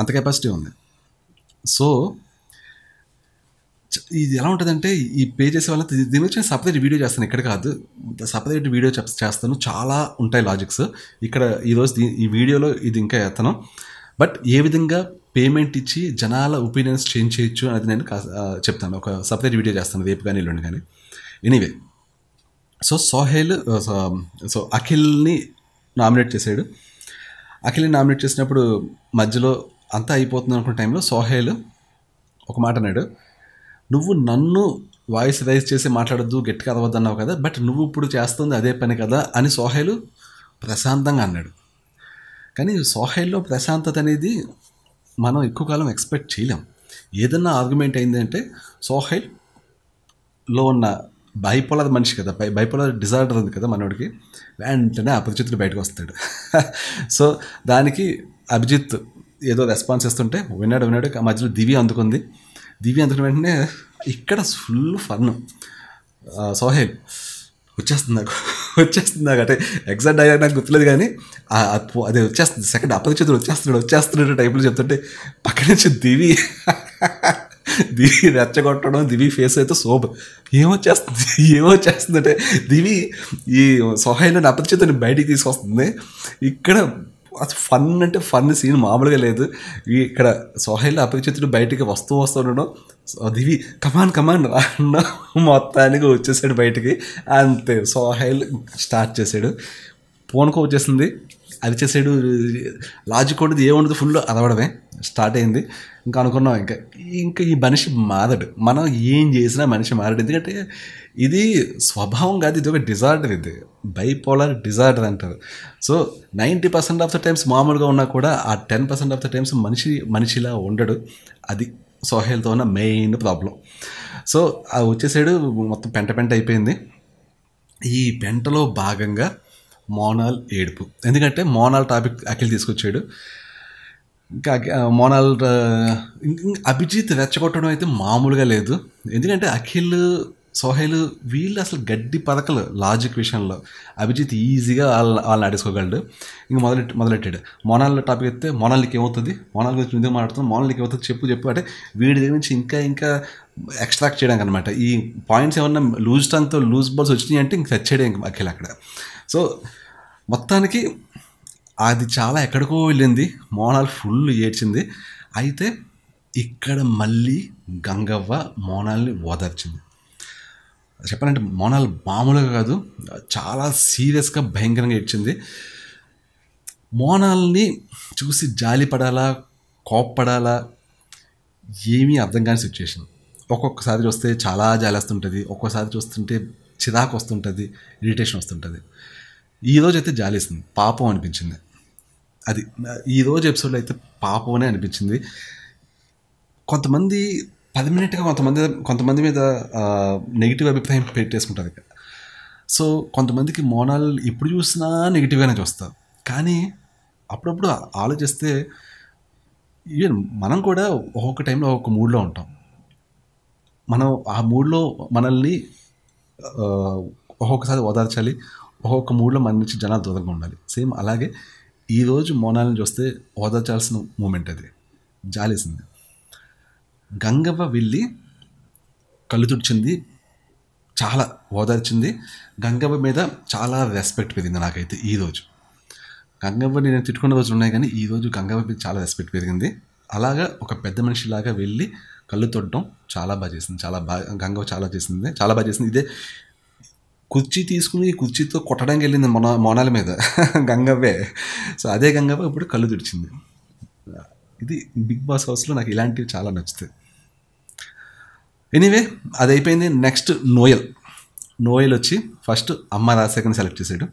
అంత కెపాసిటీ ఉంది సో ఇది ఎలా ఉంటుందంటే ఈ పే చేసే వాళ్ళ దీని గురించి నేను సపరేట్ వీడియో చేస్తాను ఇక్కడ కాదు సపరేట్ వీడియో చేస్తాను చాలా ఉంటాయి లాజిక్స్ ఇక్కడ ఈరోజు దీ ఈ వీడియోలో ఇది ఇంకా ఎత్తను బట్ ఏ విధంగా పేమెంట్ ఇచ్చి జనాల ఒపీనియన్స్ చేంజ్ చేయొచ్చు అనేది నేను చెప్తాను ఒక సపరేట్ వీడియో చేస్తాను రేపు కానీ ఇల్లుండి కానీ ఎనీవే సో సోహెల్ సో అఖిల్ని నామినేట్ చేశాడు అఖిల్ని నామినేట్ చేసినప్పుడు మధ్యలో అంతా అయిపోతుంది అనుకున్న టైంలో సోహెల్ ఒక మాట అన్నాడు నువ్వు నన్ను వాయిస్ రైజ్ చేసి మాట్లాడద్దు గట్టిగా అన్నావు కదా బట్ నువ్వు ఇప్పుడు చేస్తుంది అదే పని కదా అని సోహైలు ప్రశాంతంగా అన్నాడు కానీ సోహైల్లో ప్రశాంతత అనేది మనం ఎక్కువ కాలం ఎక్స్పెక్ట్ చేయలేం ఏదన్నా ఆర్గ్యుమెంట్ అయిందంటే సోహైల్ ఉన్న బైపోలర్ మనిషి కదా బై బైపోలర్ డిజార్డర్ ఉంది కదా మనోడికి వెంటనే అపరిచితుడు బయటకు వస్తాడు <laughs> సో దానికి అభిజిత్ ఏదో రెస్పాన్స్ ఇస్తుంటే విన్నాడు విన్నాడు మధ్యలో దివి అందుకుంది దివ్య అంతటి వెంటనే ఇక్కడ ఫుల్ ఫన్ సోహేబ్ వచ్చేస్తుంది నాకు <laughs> వచ్చేస్తుంది నాకు అంటే ఎగ్జాక్ట్ డైలాగ్ నాకు గుర్తులేదు కానీ అదే వచ్చేస్తుంది సెకండ్ అప్పటి అపరిచితుడు వచ్చేస్తున్నాడు వచ్చేస్తున్నాడు టైప్లో చెప్తుంటే పక్కన నుంచి దివి <laughs> దివి రెచ్చగొట్టడం దివి ఫేస్ అయితే సోప్ ఏమొచ్చేస్తుంది <laughs> ఏమొచ్చేస్తుంది అంటే దివి ఈ సహాయంలో అపరిచితుని బయటికి తీసుకొస్తుంది ఇక్కడ అసలు ఫన్ అంటే ఫన్ సీన్ మామూలుగా లేదు ఇక్కడ సోహైల్ అపరిచితుడు బయటికి వస్తూ ఉండడం దివి కమాన్ కమాన్ రాన్న మొత్తానికి వచ్చేసాడు బయటికి అంతే సోహైల్ స్టార్ట్ చేశాడు పోనుకో వచ్చేసింది అది అరిచేసాడు లాజిక్ ఉండదు ఏముండదు ఫుల్ అదవడమే స్టార్ట్ అయింది ఇంకా అనుకున్నాం ఇంకా ఇంకా ఈ మనిషి మారడు మనం ఏం చేసినా మనిషి మారడు ఎందుకంటే ఇది స్వభావం కాదు ఇది ఒక డిజార్డర్ ఇది బైపోలార్ డిజార్డర్ అంటారు so ninety percent of the times మామూలుగా ఉన్నా కూడా ఆ ten percent of the times మనిషి మనిషిలా ఉండడు అది సోహెల్తో ఉన్న మెయిన్ ప్రాబ్లం సో అది వచ్చేసాడు మొత్తం పెంట పెంట అయిపోయింది ఈ పెంటలో భాగంగా మోనాల్ ఏడుపు ఎందుకంటే మోనాల్ టాపిక్ అఖిల్ తీసుకొచ్చాడు ఇంకా మోనాల్ అభిజిత్ రెచ్చగొట్టడం అయితే మామూలుగా లేదు ఎందుకంటే అఖిల్ సోహైల్ వీళ్ళు అసలు గడ్డి పథకలు లాజిక్ విషయంలో అభిజిత్ ఈజీగా వాళ్ళ వాళ్ళని నడుచుకోగలడు ఇంకా మొదలెట్ మొదలెట్టాడు మొనాల్లో టాపిక్ అయితే మోనాల్కి ఏమవుతుంది మోనాల్ గురించి ముందే మాట్లాడుతుంది మొనాల్కి ఏమవుతుంది చెప్పు చెప్పు అంటే వీడి దగ్గర నుంచి ఇంకా ఇంకా ఎక్స్ట్రాక్ట్ చేయడానికి అనమాట ఈ పాయింట్స్ ఏమన్నా లూజ్ టంగ్తో లూజ్ బాల్స్ వచ్చినాయి అంటే ఇంక సెట్ ఇంకా అఖిల్ అక్కడ సో మొత్తానికి అది చాలా ఎక్కడికో వెళ్ళింది మోనాల్ ఫుల్ ఏడ్చింది అయితే ఇక్కడ మళ్ళీ గంగవ్వ మోనాల్ని ఓదార్చింది చెప్పాలంటే మోనాల్ మామూలుగా కాదు చాలా సీరియస్గా భయంకరంగా ఏడ్చింది మోనాల్ని చూసి జాలి పడాలా కోప్పడాలా ఏమీ అర్థం కాని సిచ్యువేషన్ ఒక్కొక్కసారి చూస్తే చాలా జాలి వస్తుంటుంది ఒక్కోసారి చూస్తుంటే చిరాకు వస్తుంటుంది ఇరిటేషన్ వస్తుంటుంది ఈరోజు అయితే జాలేస్తుంది పాపం అనిపించింది అది ఈరోజు ఎపిసోడ్లో అయితే పాపం అనే అనిపించింది కొంతమంది పది మినిట్గా కొంతమంది కొంతమంది మీద నెగిటివ్ అభిప్రాయం పెట్టేసుకుంటారు ఇక్కడ సో కొంతమందికి మోనాల్ ఇప్పుడు చూసినా నెగిటివ్గానే చూస్తారు కానీ అప్పుడప్పుడు ఆలోచిస్తే ఈవెన్ మనం కూడా ఒక్కొక్క టైంలో ఒక్కొక్క మూడ్లో ఉంటాం మనం ఆ మూడ్లో మనల్ని ఒక్కొక్కసారి ఓదార్చాలి ఒక్కొక్క మూడ్లో మన నుంచి జనాలు దూరంగా ఉండాలి సేమ్ అలాగే ఈరోజు మోనాలను చూస్తే ఓదార్చాల్సిన మూమెంట్ అది జాలేసింది గంగవ్వ వెళ్ళి కళ్ళు తుడిచింది చాలా ఓదార్చింది గంగవ్వ మీద చాలా రెస్పెక్ట్ పెరిగింది నాకైతే ఈరోజు గంగవ్వ నేను తిట్టుకున్న రోజులు ఉన్నాయి కానీ ఈరోజు గంగవ్వ మీద చాలా రెస్పెక్ట్ పెరిగింది అలాగా ఒక పెద్ద మనిషిలాగా వెళ్ళి కళ్ళు తొట్టడం చాలా బాగా చేసింది చాలా బాగా గంగవ్వ చాలా చేసింది చాలా బాగా చేసింది ఇదే కుర్చీ తీసుకుని ఈ కుర్చీతో కొట్టడానికి వెళ్ళింది మొన మోనాల మీద గంగవ్వే సో అదే గంగవ్వ ఇప్పుడు కళ్ళు తుడిచింది ఇది బిగ్ బాస్ హౌస్లో నాకు ఇలాంటివి చాలా నచ్చుతాయి ఎనీవే అది అయిపోయింది నెక్స్ట్ నోయల్ నోయల్ వచ్చి ఫస్ట్ అమ్మ రాజశేఖర్ని సెలెక్ట్ చేశాడు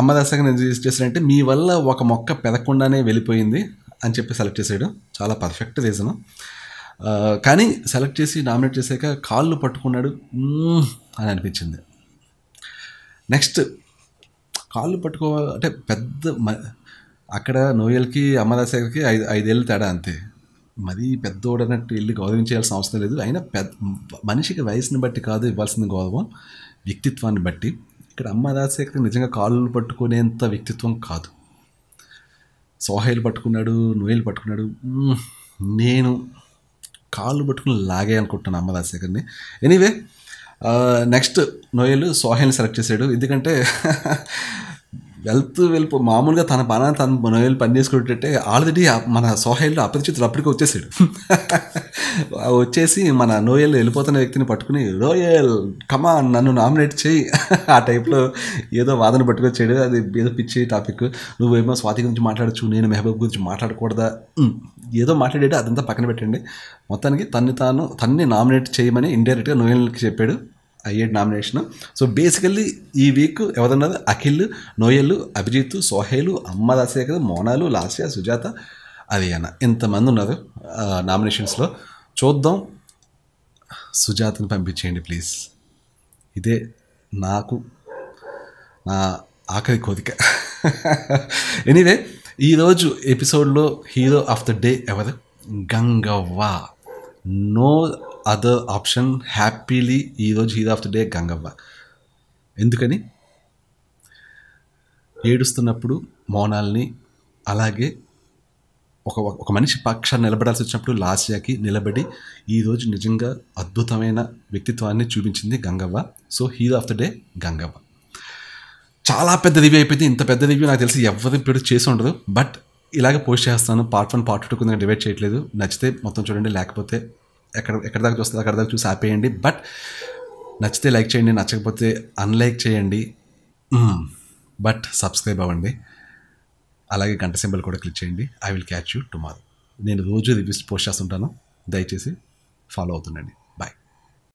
అమ్మ రాజశేఖర్ని ఎందుకు చేశాడంటే మీ వల్ల ఒక మొక్క పెదకుండానే వెళ్ళిపోయింది అని చెప్పి సెలెక్ట్ చేశాడు చాలా పర్ఫెక్ట్ రీజను కానీ సెలెక్ట్ చేసి నామినేట్ చేశాక కాళ్ళు పట్టుకున్నాడు అని అనిపించింది నెక్స్ట్ కాళ్ళు పట్టుకోవాలి అంటే పెద్ద అక్కడ నోయల్కి అమ్మదాసేగర్కి ఐదు ఐదేళ్ళు తేడా అంతే మరీ పెద్దోడన్నట్టు వెళ్ళి గౌరవించాల్సిన అవసరం లేదు అయినా పెద్ద మనిషికి వయసుని బట్టి కాదు ఇవ్వాల్సింది గౌరవం వ్యక్తిత్వాన్ని బట్టి ఇక్కడ అమ్మ రాజశేఖర్ నిజంగా కాళ్ళు పట్టుకునేంత వ్యక్తిత్వం కాదు సోహైలు పట్టుకున్నాడు నోయలు పట్టుకున్నాడు నేను కాళ్ళు పట్టుకుని లాగే అనుకుంటున్నాను అమ్మ రాజశేఖర్ని ఎనీవే నెక్స్ట్ నోయల్ సోహెల్ని సెలెక్ట్ చేశాడు ఎందుకంటే వెల్త్ వెళ్ళిపో మామూలుగా తన పని తన నోయల్ పని చేసుకుంటే ఆల్రెడీ మన సోహెల్ అప్రచితులు అప్పటికి వచ్చేసాడు <laughs> వచ్చేసి మన నోయల్ వెళ్ళిపోతున్న వ్యక్తిని పట్టుకుని రోయల్ కమా నన్ను నామినేట్ చేయి <laughs> ఆ టైప్లో ఏదో వాదన పట్టుకొచ్చాడు అది ఏదో పిచ్చి టాపిక్ నువ్వేమో స్వాతి గురించి మాట్లాడచ్చు నేను మెహబూబ్ గురించి మాట్లాడకూడదా ఏదో మాట్లాడేట అదంతా పక్కన పెట్టండి మొత్తానికి తన్ని తాను తన్ని నామినేట్ చేయమని ఇండైరెక్ట్గా నోయల్కి చెప్పాడు అయ్యేడు నామినేషన్ సో బేసికల్లీ ఈ వీక్ ఎవరన్నారు అఖిల్ నోయల్ అభిజిత్ సోహేలు అమ్మ కదా మోనాలు లాస్యా సుజాత అన్న ఇంతమంది ఉన్నారు నామినేషన్స్లో చూద్దాం సుజాతను పంపించేయండి ప్లీజ్ ఇదే నాకు నా ఆఖరి కోరిక ఎనీవే ఈరోజు ఎపిసోడ్లో హీరో ఆఫ్ ద డే ఎవరు Gangavva no other option happily ఈరోజు hero of the day Gangavva ఎందుకని ఏడుస్తున్నప్పుడు మోనాల్ని అలాగే ఒక ఒక మనిషి పక్షాన్ని నిలబడాల్సి వచ్చినప్పుడు లాస్యాకి నిలబడి ఈరోజు నిజంగా అద్భుతమైన వ్యక్తిత్వాన్ని చూపించింది Gangavva so hero of the day Gangavva చాలా పెద్ద రివ్యూ అయిపోయింది ఇంత పెద్ద రివ్యూ నాకు తెలిసి ఎవరి ఇప్పుడు చేసి ఉండదు బట్ ఇలాగే పోస్ట్ చేస్తాను పార్ట్ వన్ పార్ట్ టూ కొంచెం డివైడ్ చేయట్లేదు నచ్చితే మొత్తం చూడండి లేకపోతే ఎక్కడ ఎక్కడ దాకా చూస్తే అక్కడ దాకా చూసి ఆపేయండి బట్ నచ్చితే లైక్ చేయండి నచ్చకపోతే అన్లైక్ చేయండి బట్ hmm. సబ్స్క్రైబ్ అవ్వండి అలాగే గంట సింబల్ కూడా క్లిక్ చేయండి I will catch you tomorrow నేను రోజు రివ్యూస్ పోస్ట్ చేస్తుంటాను దయచేసి ఫాలో అవుతుండండి